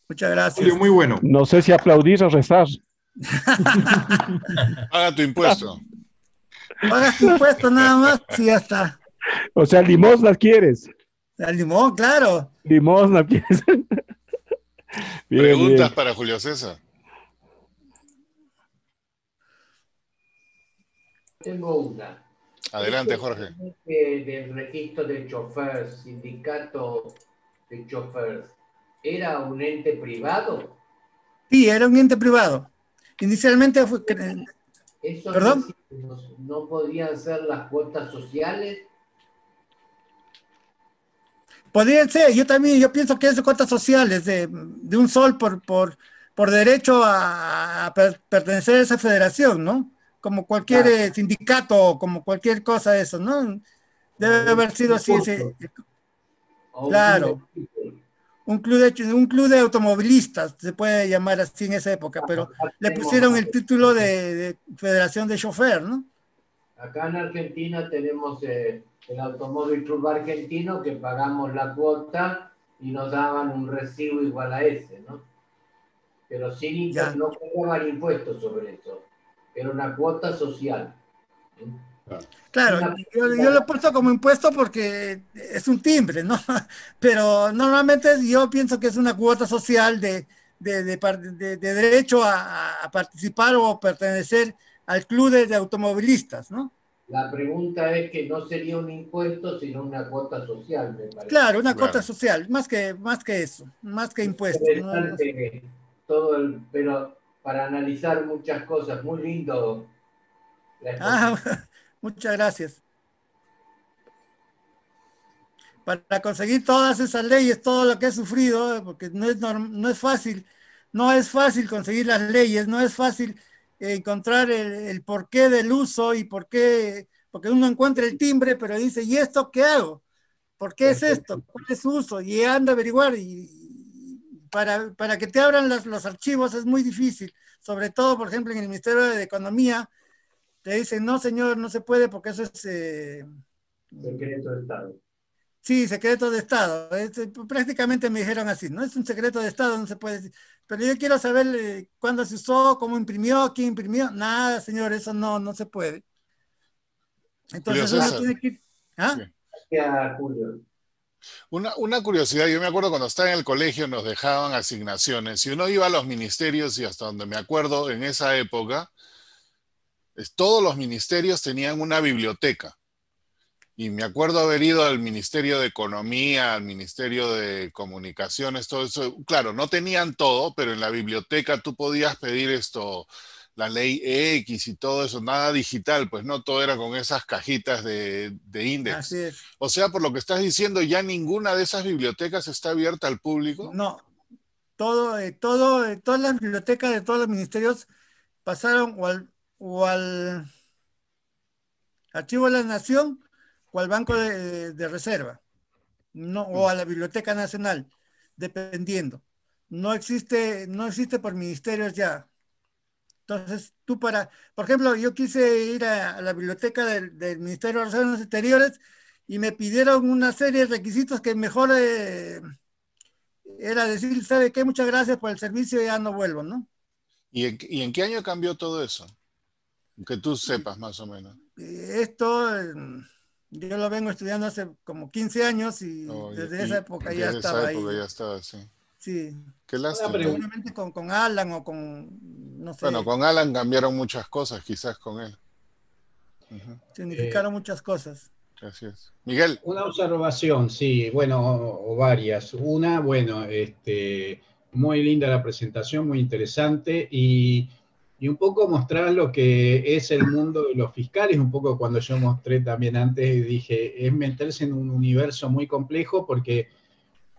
Muchas gracias. Julio, muy bueno. No sé si aplaudir o rezar.
Paga tu impuesto. Paga tu impuesto nada más y ya está. O sea, limosnas quieres. El limón, claro. Limosna quieres. Preguntas
para Julio César.
Tengo una. Adelante, Jorge. Del registro de chofer, sindicato de chofer, ¿era un ente privado?
Sí, era un ente privado. Inicialmente fue...
Eso No, podían ser las cuotas sociales.
Podrían ser, yo también, yo pienso que es cuotas sociales, de, un sol por, por, por derecho a, pertenecer a esa federación, ¿no? Como cualquier eh, sindicato o como cualquier cosa de eso, ¿no? Debe haber sido así. claro un club de un club de automovilistas, se puede llamar así en esa época, pero le pusieron el título de, Federación de Chofer, ¿no?
Acá en Argentina tenemos eh, el Automóvil Club Argentino que pagamos la cuota y nos daban un recibo igual a ese, ¿no? Pero sin impuestos, no pagaban impuestos sobre eso, era una cuota social. Claro,
yo, lo he puesto como impuesto porque es un timbre, ¿no? Pero normalmente yo pienso que es una cuota social de, de, derecho a, participar o pertenecer al club de, automovilistas, ¿no?
La pregunta es que no sería un impuesto, sino una cuota social, me parece. Claro, una cuota
social, más que, más que eso, más que impuesto.
Todo pero para analizar muchas cosas, muy lindo. Ah,
Muchas gracias. Para conseguir todas esas leyes, todo lo que he sufrido, porque no es, no es fácil, no es fácil conseguir las leyes, no es fácil eh, encontrar el, porqué del uso y por qué, porque uno encuentra el timbre, pero dice, ¿y esto qué hago? ¿Por qué es esto? ¿Cuál es su uso? Y anda a averiguar. Y para, que te abran los, archivos es muy difícil, sobre todo, por ejemplo, en el Ministerio de Economía, te dicen, no, señor, no se puede porque eso es... Eh, secreto de Estado. Sí, secreto de Estado. Este, prácticamente me dijeron así, no es un secreto de Estado, no se puede decir. Pero yo quiero saber eh, cuándo se usó, cómo imprimió, quién imprimió. Nada, señor, eso no, no se puede. Entonces uno tiene que... ¿ah?
Una, una, curiosidad, yo me acuerdo cuando estaba en el colegio nos dejaban asignaciones y uno iba a los ministerios y hasta donde me acuerdo en esa época todos los ministerios tenían una biblioteca. Y me acuerdo haber ido al Ministerio de Economía, al Ministerio de Comunicaciones, todo eso. Claro, no tenían todo, pero en la biblioteca tú podías pedir esto, la ley X y todo eso, nada digital, pues no todo era con esas cajitas de, de índice. O sea, por lo que estás diciendo, ya ninguna de esas bibliotecas
está abierta al público. No, todo, eh, todo, eh, todas las bibliotecas de todos los ministerios pasaron o al o al Archivo de la Nación o al Banco de, Reserva, no, o a la Biblioteca Nacional, dependiendo. No existe, no existe por ministerios ya. Entonces, tú para, por ejemplo, yo quise ir a, la biblioteca del, Ministerio de Relaciones Exteriores y me pidieron una serie de requisitos que mejor eh, era decir, ¿sabe qué? Muchas gracias por el servicio, ya no vuelvo, ¿no?
¿Y ¿Y en, qué año cambió todo eso? Que tú sepas más o menos.
Esto yo lo vengo estudiando hace como 15 años y oh, desde esa época ya estaba esa época ya estaba, sí. Sí.
Seguramente
con, con, Alan o con, Bueno,
con Alan cambiaron muchas cosas, quizás con él.
Significaron muchas cosas. Gracias.
Miguel. Una observación, sí, bueno, o, varias.
Una, bueno, este, muy linda la presentación, muy interesante y y un poco mostrar lo que es el mundo de los fiscales, un poco cuando yo mostré también antes, dije, es meterse en un universo muy complejo porque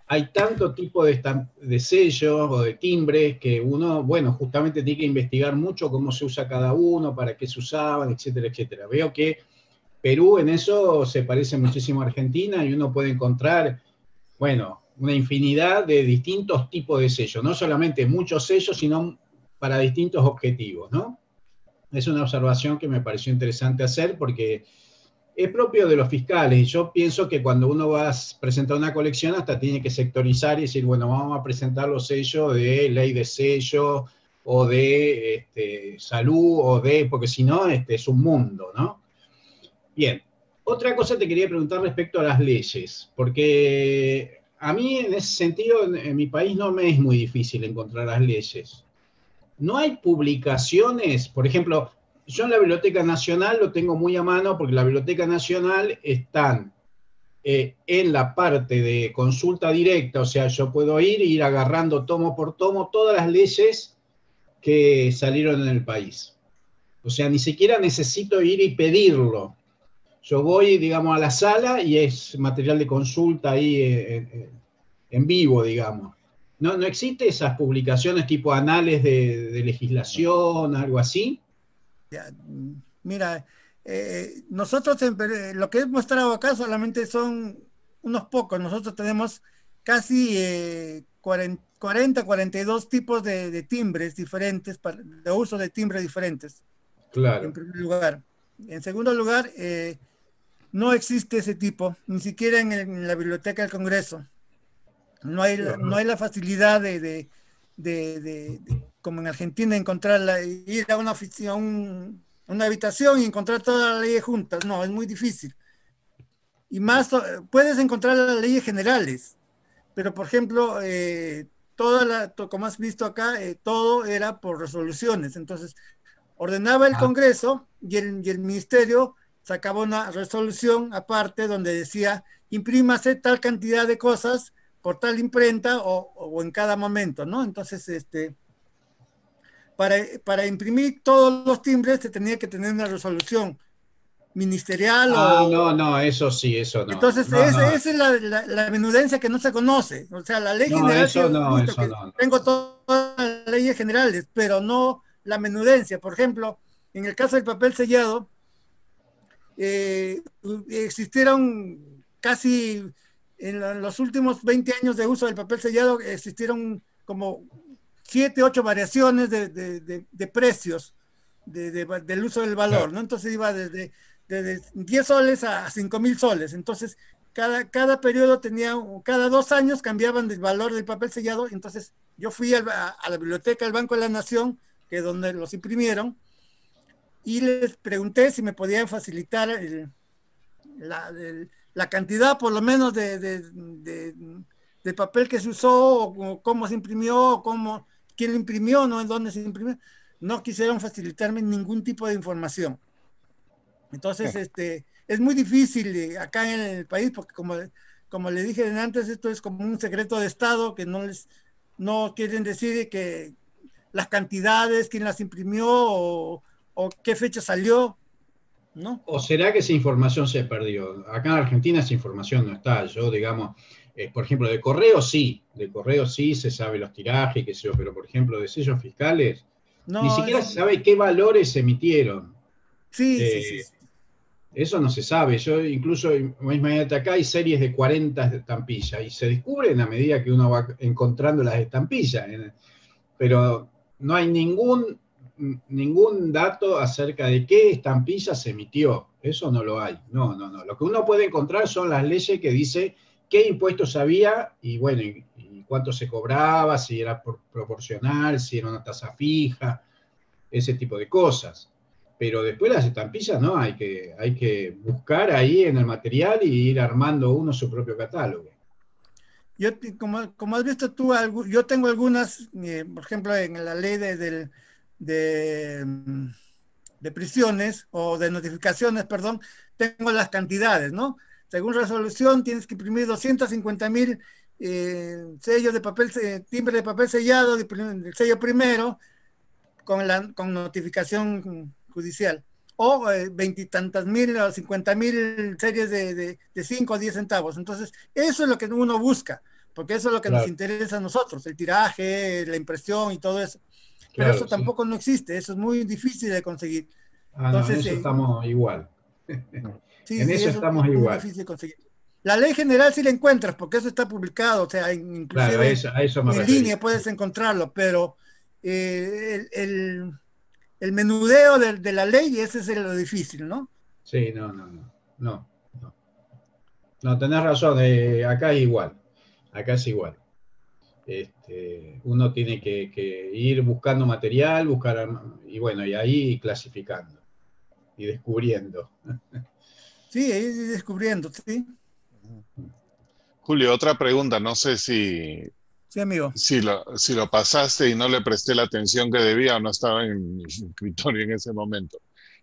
hay tanto tipo de, de sellos o de timbres que uno, bueno, justamente tiene que investigar mucho cómo se usa cada uno, para qué se usaban, etcétera, etcétera. Veo que Perú en eso se parece muchísimo a Argentina y uno puede encontrar, bueno, una infinidad de distintos tipos de sellos, no solamente muchos sellos, sino para distintos objetivos, ¿no? Es una observación que me pareció interesante hacer porque es propio de los fiscales yo pienso que cuando uno va a presentar una colección hasta tiene que sectorizar y decir, bueno, vamos a presentar los sellos de ley de sello o de este, salud o de, porque si no, este, es un mundo, ¿no? Bien, otra cosa te quería preguntar respecto a las leyes, porque a mí en ese sentido en mi país no me es muy difícil encontrar las leyes no hay publicaciones, por ejemplo, yo en la Biblioteca Nacional lo tengo muy a mano porque la Biblioteca Nacional están eh, en la parte de consulta directa, o sea, yo puedo ir ir agarrando tomo por tomo todas las leyes que salieron en el país. O sea, ni siquiera necesito ir y pedirlo. Yo voy, digamos, a la sala y es material de consulta ahí eh, eh, en vivo, digamos. ¿No, no existe esas publicaciones tipo anales de, legislación, algo así?
mira, eh, nosotros eh, lo que he mostrado acá solamente son unos pocos. Nosotros tenemos casi 40, eh, 42 tipos de, timbres diferentes, para, de uso de timbres diferentes. Claro. En primer lugar. En segundo lugar, no existe ese tipo, ni siquiera en la biblioteca del Congreso. No hay, no hay la facilidad de, como en Argentina, encontrarla, ir a una oficina, una habitación y encontrar todas las leyes juntas. No, es muy difícil. Y más, eh, puedes encontrar las leyes generales, pero por ejemplo, eh, toda como has visto acá, eh, todo era por resoluciones. Entonces, ordenaba el ah. Congreso y el, y el Ministerio sacaba una resolución aparte donde decía, imprímase tal cantidad de cosas cortar la imprenta o, en cada momento, ¿no? Entonces, este, para, imprimir todos los timbres se tenía que tener una resolución ministerial o... Ah,
no, no, eso sí, eso no. Entonces, esa, es
la, menudencia que no se conoce. O sea, la ley general... Eso no, eso no. Tengo todas las leyes generales, pero no la menudencia. Por ejemplo, en el caso del papel sellado, eh, existieron casi en, los últimos 20 años de uso del papel sellado existieron como 7, 8 variaciones de, de, de, precios del uso del valor, ¿no? Entonces iba desde, desde 10 soles a 5 mil soles. Entonces, cada, cada periodo tenía, cada dos años cambiaban el valor del papel sellado. Entonces, yo fui a, la biblioteca del Banco de la Nación, que es donde los imprimieron, y les pregunté si me podían facilitar la, el, la cantidad por lo menos de, de, de, papel que se usó, o, cómo se imprimió, cómo, quién lo imprimió, no en dónde se imprimió. No quisieron facilitarme ningún tipo de información. Entonces, este, es muy difícil eh, acá en el país, porque como, como le dije antes, esto es como un secreto de Estado que no les no quieren decir que las cantidades, quién las imprimió o, o qué fecha salió. ¿O
será que esa información se perdió? Acá en Argentina esa información no está. Yo, digamos, eh, por ejemplo, de correo sí, de correo sí se sabe los tirajes, qué sé yo, pero por ejemplo, de sellos fiscales,
ni siquiera se
sabe qué valores se emitieron. Sí, eh, Eso no se sabe. Yo incluso, imagínate acá, hay series de 40 estampillas y se descubren a medida que uno va encontrando las estampillas. Pero no hay ningún ningún dato acerca de qué estampillas se emitió. Eso no lo hay. No, no, no. Lo que uno puede encontrar son las leyes que dice qué impuestos había y bueno, y, cuánto se cobraba, si era proporcional, si era una tasa fija, ese tipo de cosas. Pero después las estampillas no, hay que, hay que buscar ahí en el material y ir armando uno su propio catálogo. Yo, como,
has visto tú, yo tengo algunas, eh, por ejemplo, en la ley del de, prisiones o de notificaciones, perdón, tengo las cantidades, ¿no? Según resolución, tienes que imprimir 250 mil eh, sellos de papel, eh, timbre de papel sellado, el sello primero, con, la, con notificación judicial. O eh, veintitantas mil o cincuenta mil series de, de, 5 o 10 centavos. Entonces, eso es lo que uno busca, porque eso es lo que nos interesa a nosotros, el tiraje, la impresión y todo eso pero eso tampoco no existe, eso es muy difícil de conseguir. Ah, Entonces, no, en eh, eso estamos igual. en eso, estamos igual. La ley general sí la encuentras, porque eso está publicado, o sea, inclusive en línea puedes encontrarlo, pero eh, el, menudeo de, la ley, ese es lo difícil, ¿no?
Sí, no, no, no, no. tenés razón, eh, acá es igual, acá es igual. Este, uno tiene que, ir buscando material, buscar,
y bueno, y ahí clasificando y descubriendo.
Sí, ahí descubriendo, sí.
Julio, otra pregunta, no sé si... amigo. Si lo, si lo pasaste y no le presté la atención que debía o no estaba en mi escritorio en ese momento.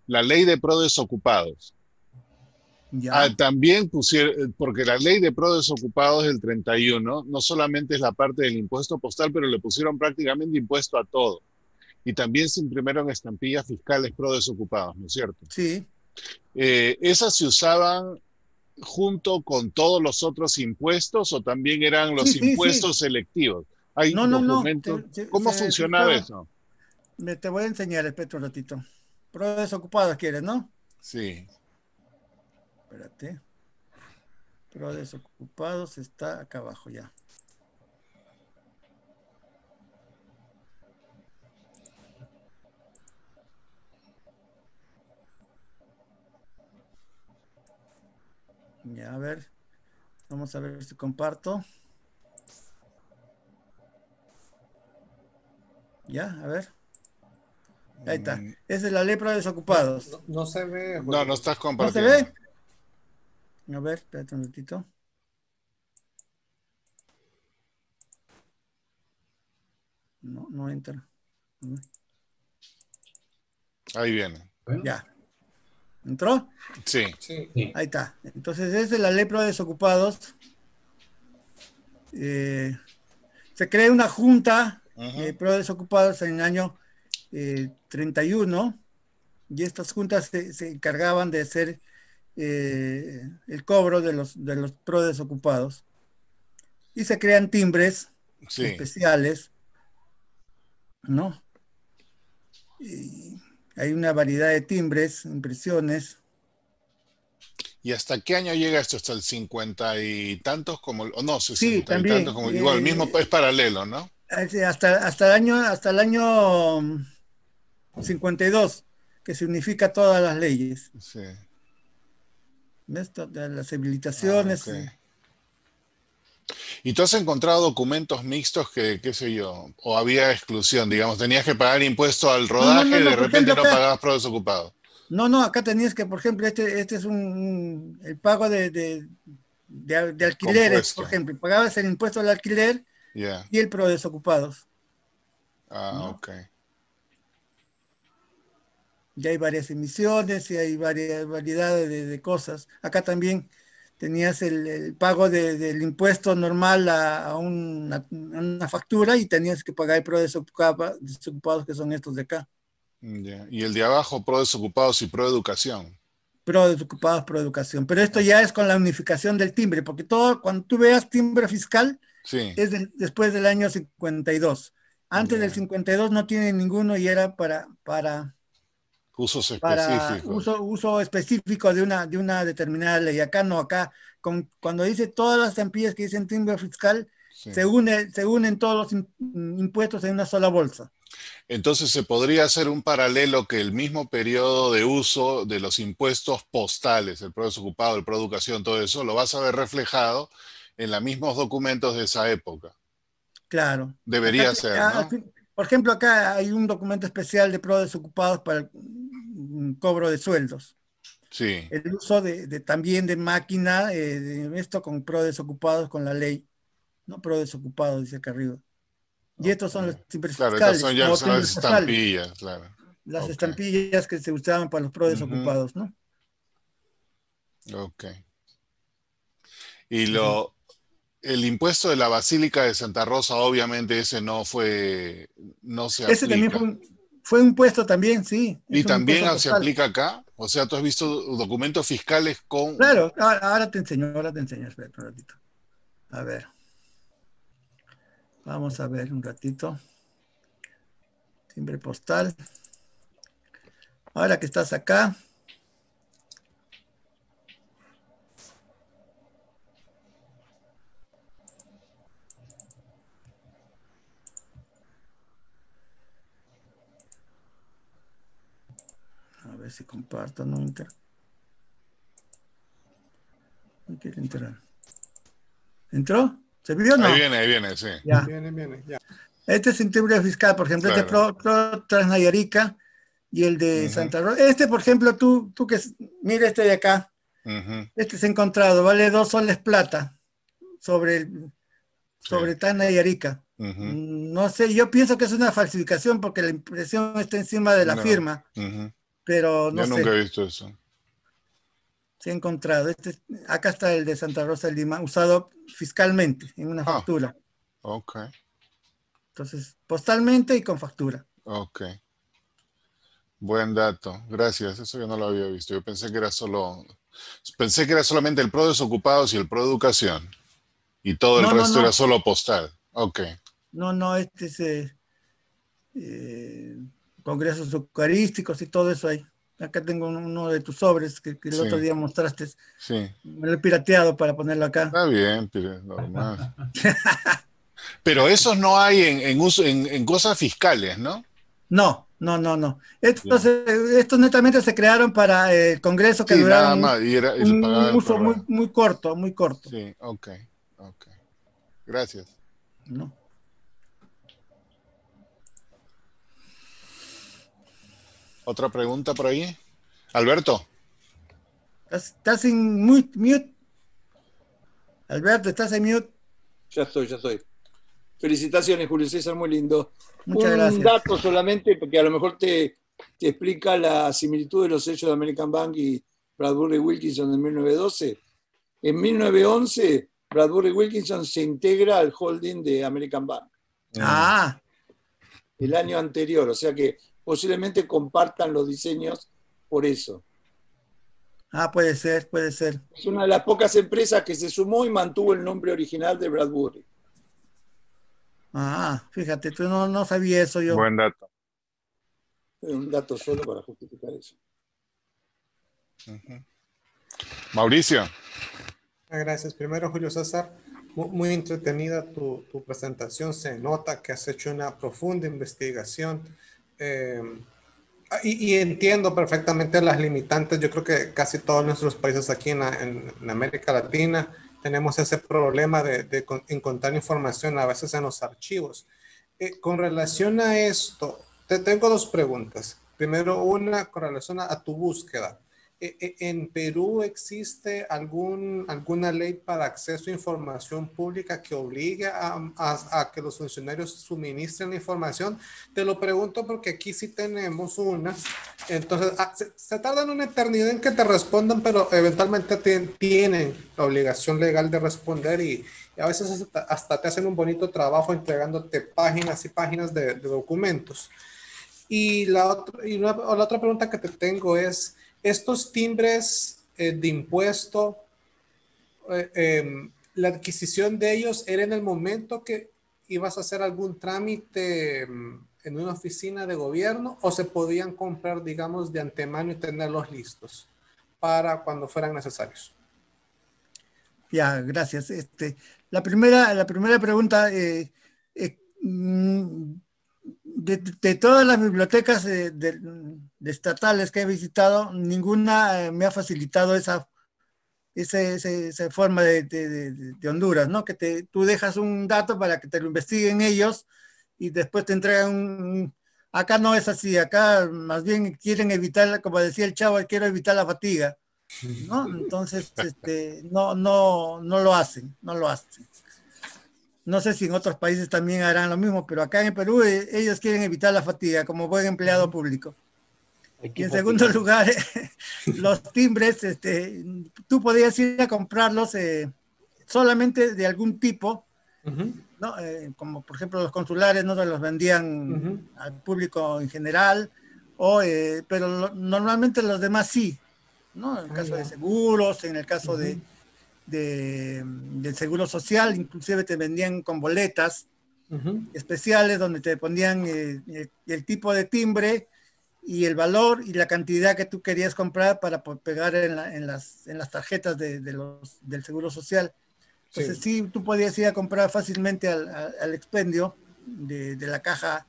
La ley de pro desocupados, Ah, también pusieron, eh, porque la ley de pro desocupados del 31 no solamente es la parte del impuesto postal, pero le pusieron prácticamente impuesto a todo. Y también se imprimieron estampillas fiscales pro desocupados, ¿no es cierto? Sí. Eh, ¿Esas se usaban junto con todos los otros impuestos o también eran los impuestos selectivos? ¿Hay no, No, no. ¿Cómo funcionaba eso?
Me, te voy a enseñar, el un ratito. Pro desocupados quieres, ¿no? Sí espérate. Pero desocupados está acá abajo ya. Ya, a ver. Vamos a ver si comparto. Ya, a ver. Ahí está. Mm. Esa es la lepra de desocupados. No, se ve. No, no
estás compartiendo. ¿No se
ve? A ver, espérate un ratito. No, no entra.
Ahí viene. Ya. ¿Entró? Sí.
Ahí está. Entonces es la ley de desocupados. Eh, se crea una junta de pro desocupados en el año 31 eh, y estas juntas se, se encargaban de hacer eh, el cobro de los, de los pro desocupados. Y se crean timbres especiales, ¿no? hay una variedad de timbres, impresiones.
¿Y hasta qué año llega esto? ¿Hasta el cincuenta y tantos como, no, como, igual, el mismo eh, es paralelo, ¿no?
Hasta, hasta, el año, hasta el año 52, mm, que se todas las leyes. Sí de las ah, habilitaciones. ¿Y tú has encontrado
documentos mixtos que, qué sé yo, o había exclusión, digamos, tenías que pagar impuesto al rodaje y de repente no pagabas pro desocupado?
No, no, acá tenías que, por ejemplo, este, este es un, el pago de, alquileres, por ejemplo, pagabas el impuesto al alquiler y el pro desocupados. Ah, ok ya hay varias emisiones y hay varias variedades de, cosas. Acá también tenías el, pago del impuesto normal a, una, factura y tenías que pagar el pro desocupados, que son estos de acá.
Y el de abajo, pro desocupados y pro educación.
Pro desocupados, pro educación. Pero esto ah. ya es con la unificación del timbre, porque todo, cuando tú veas timbre fiscal, es después del año 52. Antes del 52 no tiene ninguno y era para
Usos específicos.
uso, específico de una, de una determinada ley. Acá no, acá con, cuando dice todas las estampillas que dicen timbre fiscal, se, se unen todos los impuestos en una sola bolsa.
Entonces se podría hacer un paralelo que el mismo periodo de uso de los impuestos postales, el pro desocupado, el pro todo eso, lo vas a ver reflejado en los mismos documentos de esa época. Claro. Debería ser. ¿no?
Por ejemplo, acá hay un documento especial de pro desocupados para el, cobro de sueldos. Sí. El uso de, también de máquina, eh, de esto con pro desocupados con la ley, no pro desocupados, dice acá arriba. Y estos son los timbres claro, fiscales. Son ya las estampillas, claro. Las estampillas que se usaban para los pro desocupados, ¿no?
Ok. Y lo, el impuesto de la Basílica de Santa Rosa, obviamente ese no fue, no se Ese también
fue fue un puesto también, sí. ¿Y también se aplica
acá? O sea, tú has visto documentos fiscales con...
Claro, ahora, ahora te enseño, ahora te enseño, espera un ratito. A ver. Vamos a ver un ratito. Timbre postal. Ahora que estás acá, ver si comparto, no No quiere ¿Entró? ¿Se vio no? Ahí viene, ahí viene, sí. Viene, Este es tribunal fiscal, por ejemplo, este pro, pro Transnayarica y el de Santa Rosa. Este, por ejemplo, tú, tú que mira este de acá.
Este
se
Este es encontrado, vale dos soles plata sobre, sobre Transnayarica.
No
sé, yo pienso que es una falsificación porque la impresión está encima de la firma. Pero no Yo nunca he visto eso. Se ha encontrado. Este, acá está el de Santa Rosa del Lima, usado fiscalmente, en una ah. factura. Ok. Entonces, postalmente y con factura.
Ok. Buen dato, gracias. Eso yo no lo había visto. Yo pensé que era solo, pensé que era solamente el pro desocupados y el pro educación y todo el resto era solo postal. Ok.
No, no, este es eh, eh, congresos eucarísticos y todo eso ahí. Acá tengo uno de tus sobres que, el otro día mostraste. Sí. Me lo he pirateado para ponerlo acá. Está bien,
normal. Pero esos no hay en, uso, en, cosas fiscales, ¿no?
No, no, no, no. Estos, eh, netamente se crearon para eh, el Congreso que sí, era, un, uso muy, muy corto, muy corto.
Sí, ok, ok. Gracias. No. Otra pregunta por ahí. Alberto.
Estás en mute, Alberto, estás en mute. Ya estoy, ya estoy. Felicitaciones, Julio César, muy lindo. Muchas Un dato solamente, porque a lo mejor te, te explica la similitud de los hechos de American Bank y Bradbury Wilkinson en 1912. En 1911, Bradbury Wilkinson se integra al holding de American Bank. Ah. El año anterior, o sea que posiblemente compartan los diseños por eso. Ah, puede ser, puede ser. Es una de las pocas empresas que se sumó y mantuvo el nombre original de Bradbury. Ah, fíjate, tú no, no sabía eso yo. Buen dato. Un dato solo para justificar eso. Mauricio. Muchas
Mauricio.
Gracias. Primero, Julio César, muy, entretenida tu, tu, presentación. Se nota que has hecho una profunda investigación Em, ah, y, entiendo perfectamente las limitantes. Yo creo que casi todos nuestros países aquí en, América Latina tenemos ese problema de, encontrar información a veces en los archivos. Eh, con relación a esto, te tengo dos preguntas. Primero, una con relación a tu búsqueda. E, e, ¿En Perú existe algún, alguna ley para acceso a información pública que obligue a, que los funcionarios suministren la información? Te lo pregunto porque aquí sí tenemos una. Entonces, ah, se, tarda tardan una eternidad en que te respondan, pero eventualmente tienen la obligación legal de responder y, a veces hasta, te hacen un bonito trabajo entregándote páginas y páginas de, documentos. Y, la, otra, y la otra pregunta que te tengo es estos timbres eh, de impuesto, eh, em, la adquisición de ellos era en el momento que ibas a hacer algún trámite em, en una oficina de gobierno o se podían comprar, digamos, de antemano y tenerlos listos para cuando fueran necesarios.
Ya, gracias. Este, la, primera, la primera pregunta, eh, eh mm, de, todas las bibliotecas eh, estatales que he visitado, ninguna eh, me ha facilitado esa, esa, forma de, Honduras, ¿no? Que te, tú dejas un dato para que te lo investiguen ellos y después te entregan un... Acá no es así, acá más bien quieren evitar, como decía el chavo, quiero evitar la fatiga, ¿no? Entonces, este, no, no, no lo hacen, no lo hacen. No sé si en otros países también harán lo mismo, pero acá en Perú eh, ellos quieren evitar la fatiga como buen empleado público. Y en segundo lugar, los timbres, este, tú podías ir a comprarlos eh, solamente de algún tipo, eh, como por ejemplo los consulares no los vendían al público en general, o, pero normalmente los demás sí, ¿no? en el ah, caso de seguros, en el caso de de, del Seguro Social, inclusive te vendían con boletas especiales donde te ponían eh, el, tipo de timbre y el valor y la cantidad que tú querías comprar para pegar en, las, tarjetas del Seguro Social. Entonces sí. tú podías ir a comprar fácilmente al, expendio de, de, la caja,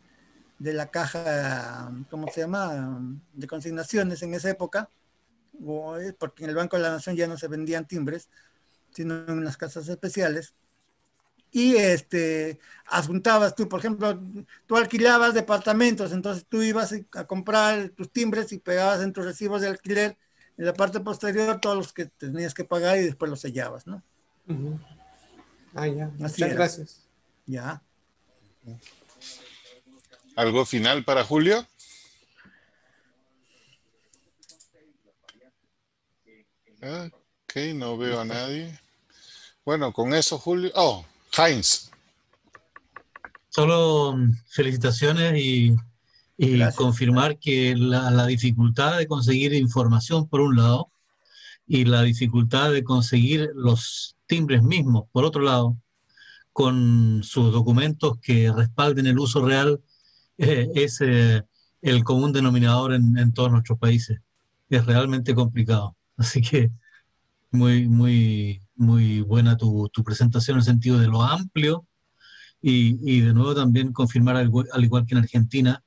de la caja, ¿cómo se llama? De consignaciones en esa época, eh, porque en el Banco de la Nación ya no se vendían timbres, sino en las casas especiales. Y este, adjuntabas tú, por ejemplo, tú alquilabas departamentos, entonces tú ibas a comprar tus timbres y pegabas en tus recibos de alquiler en la parte posterior todos los que tenías que pagar y después los sellabas, ¿no? Ah, ya. Muchas gracias. Ya.
¿Algo final para Julio? Ah, ok, no veo a nadie. Bueno, con eso, Julio. Oh, Heinz.
Solo mm, felicitaciones y, confirmar que la, dificultad de conseguir información, por un lado, y la dificultad de conseguir los timbres mismos, por otro lado, con sus documentos que respalden el uso real, eh, es eh, el común denominador en, en todos nuestros países. Es realmente complicado. Así que muy, muy muy buena tu, presentación en el sentido de lo amplio y, de nuevo también confirmar, al, igual que en Argentina,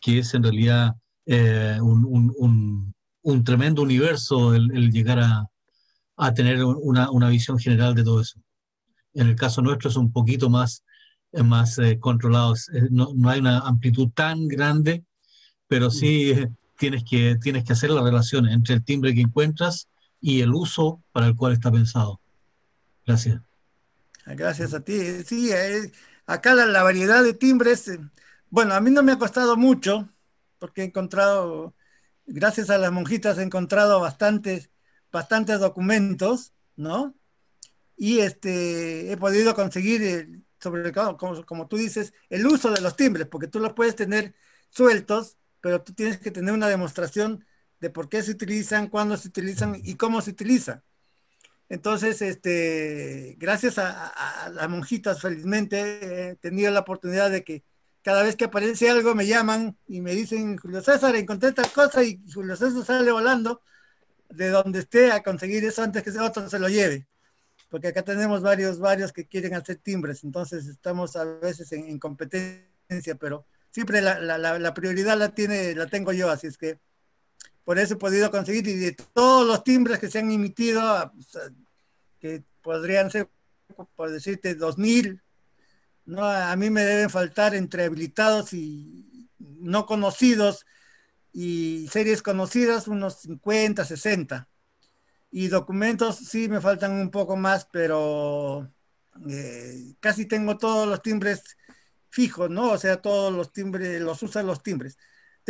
que es en realidad eh, un, un, tremendo universo el, llegar a, tener una, visión general de todo eso. En el caso nuestro es un poquito más, eh, más eh, controlado, no, hay una amplitud tan grande, pero sí mm. tienes, que, tienes que hacer la relación entre el timbre que encuentras y el uso para el cual está pensado. Gracias.
Ah, gracias a ti. Sí, eh, acá la, variedad de timbres, eh, bueno, a mí no me ha costado mucho, porque he encontrado, gracias a las monjitas, he encontrado bastantes, bastantes documentos, ¿no? Y este, he podido conseguir, eh, sobre como, como tú dices, el uso de los timbres, porque tú los puedes tener sueltos, pero tú tienes que tener una demostración de por qué se utilizan, cuándo se utilizan y cómo se utiliza. Entonces, este, gracias a, las monjitas, felizmente he tenido la oportunidad de que cada vez que aparece algo me llaman y me dicen, Julio César, encontré esta cosa y Julio César sale volando de donde esté a conseguir eso antes que otro se lo lleve. Porque acá tenemos varios, varios que quieren hacer timbres, entonces estamos a veces en, competencia, pero siempre la, la prioridad la, tiene, la tengo yo, así es que por eso he podido conseguir y de todos los timbres que se han emitido, ah, que podrían ser, por decirte, 2000, ¿no? a mí me deben faltar entre habilitados y no conocidos y series conocidas unos 50, 60. Y documentos sí me faltan un poco más, pero eh, casi tengo todos los timbres fijos, ¿no? O sea, todos los timbres, los usan los timbres.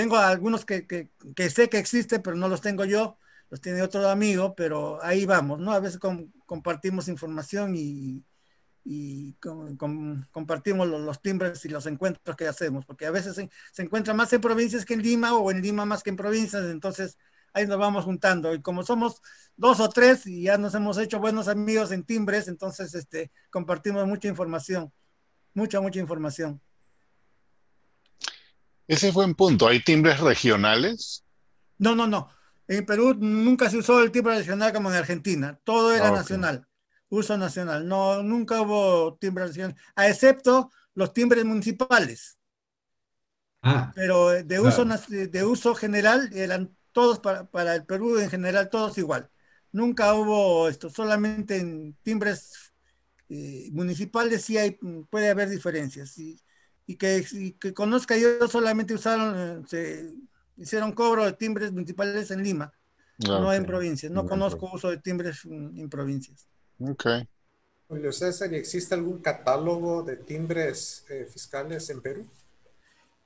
Tengo algunos que, que, sé que existen, pero no los tengo yo, los tiene otro amigo, pero ahí vamos, ¿no? A veces compartimos información y, y compartimos los, timbres y los encuentros que hacemos, porque a veces se, se, encuentra más en provincias que en Lima o en Lima más que en provincias, entonces ahí nos vamos juntando. Y como somos dos o tres y ya nos hemos hecho buenos amigos en timbres, entonces este, compartimos mucha información, mucha, mucha información.
Ese es buen punto. ¿Hay timbres regionales?
No, no, no. En Perú nunca se usó el timbre regional como en Argentina. Todo era ah, nacional, uso nacional. No, nunca hubo timbre nacional, a excepto los timbres municipales. Ah, Pero de uso, de uso general eran todos para, el Perú en general, todos igual. Nunca hubo esto, solamente en timbres eh, municipales sí hay, puede haber diferencias y que, que conozca yo solamente usaron, eh, se hicieron cobro de timbres municipales en Lima,
ah, no en provincias. No conozco
uso de timbres en, provincias. Ok. Julio César, existe algún catálogo de timbres eh, fiscales en Perú?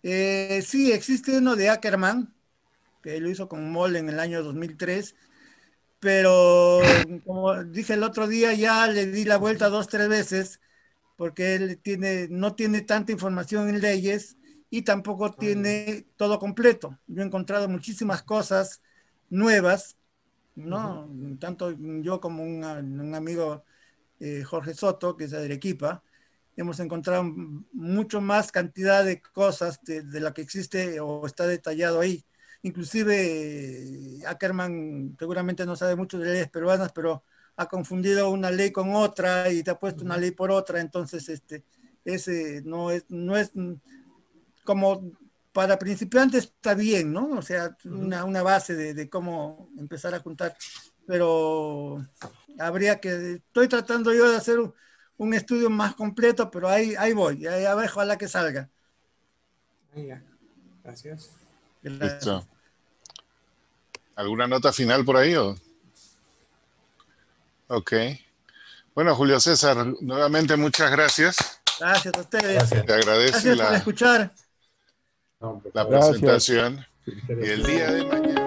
Eh, sí, existe uno de Ackerman, que lo hizo con Moll en el año 2003, pero como dije el otro día, ya le di la vuelta dos, tres veces porque él tiene, no tiene tanta información en leyes y tampoco tiene todo completo. Yo he encontrado muchísimas cosas nuevas, ¿no? Tanto yo como un, amigo eh, Jorge Soto, que es de Arequipa, hemos encontrado mucho más cantidad de cosas de, de la que existe o está detallado ahí. Inclusive eh, Ackerman seguramente no sabe mucho de leyes peruanas, pero ha confundido una ley con otra y te ha puesto una ley por otra, entonces este, ese no es, no es como para principiantes está bien, ¿no? O sea, una, una base de, cómo empezar a juntar, pero habría que, estoy tratando yo de hacer un, estudio más completo, pero ahí, ahí voy, ahí abajo a la que salga. Gracias. Gracias.
¿Alguna nota final por ahí? O? Ok. Bueno, Julio César, nuevamente muchas gracias.
Gracias a ustedes.
Te agradezco por escuchar. la presentación. Y el día de mañana.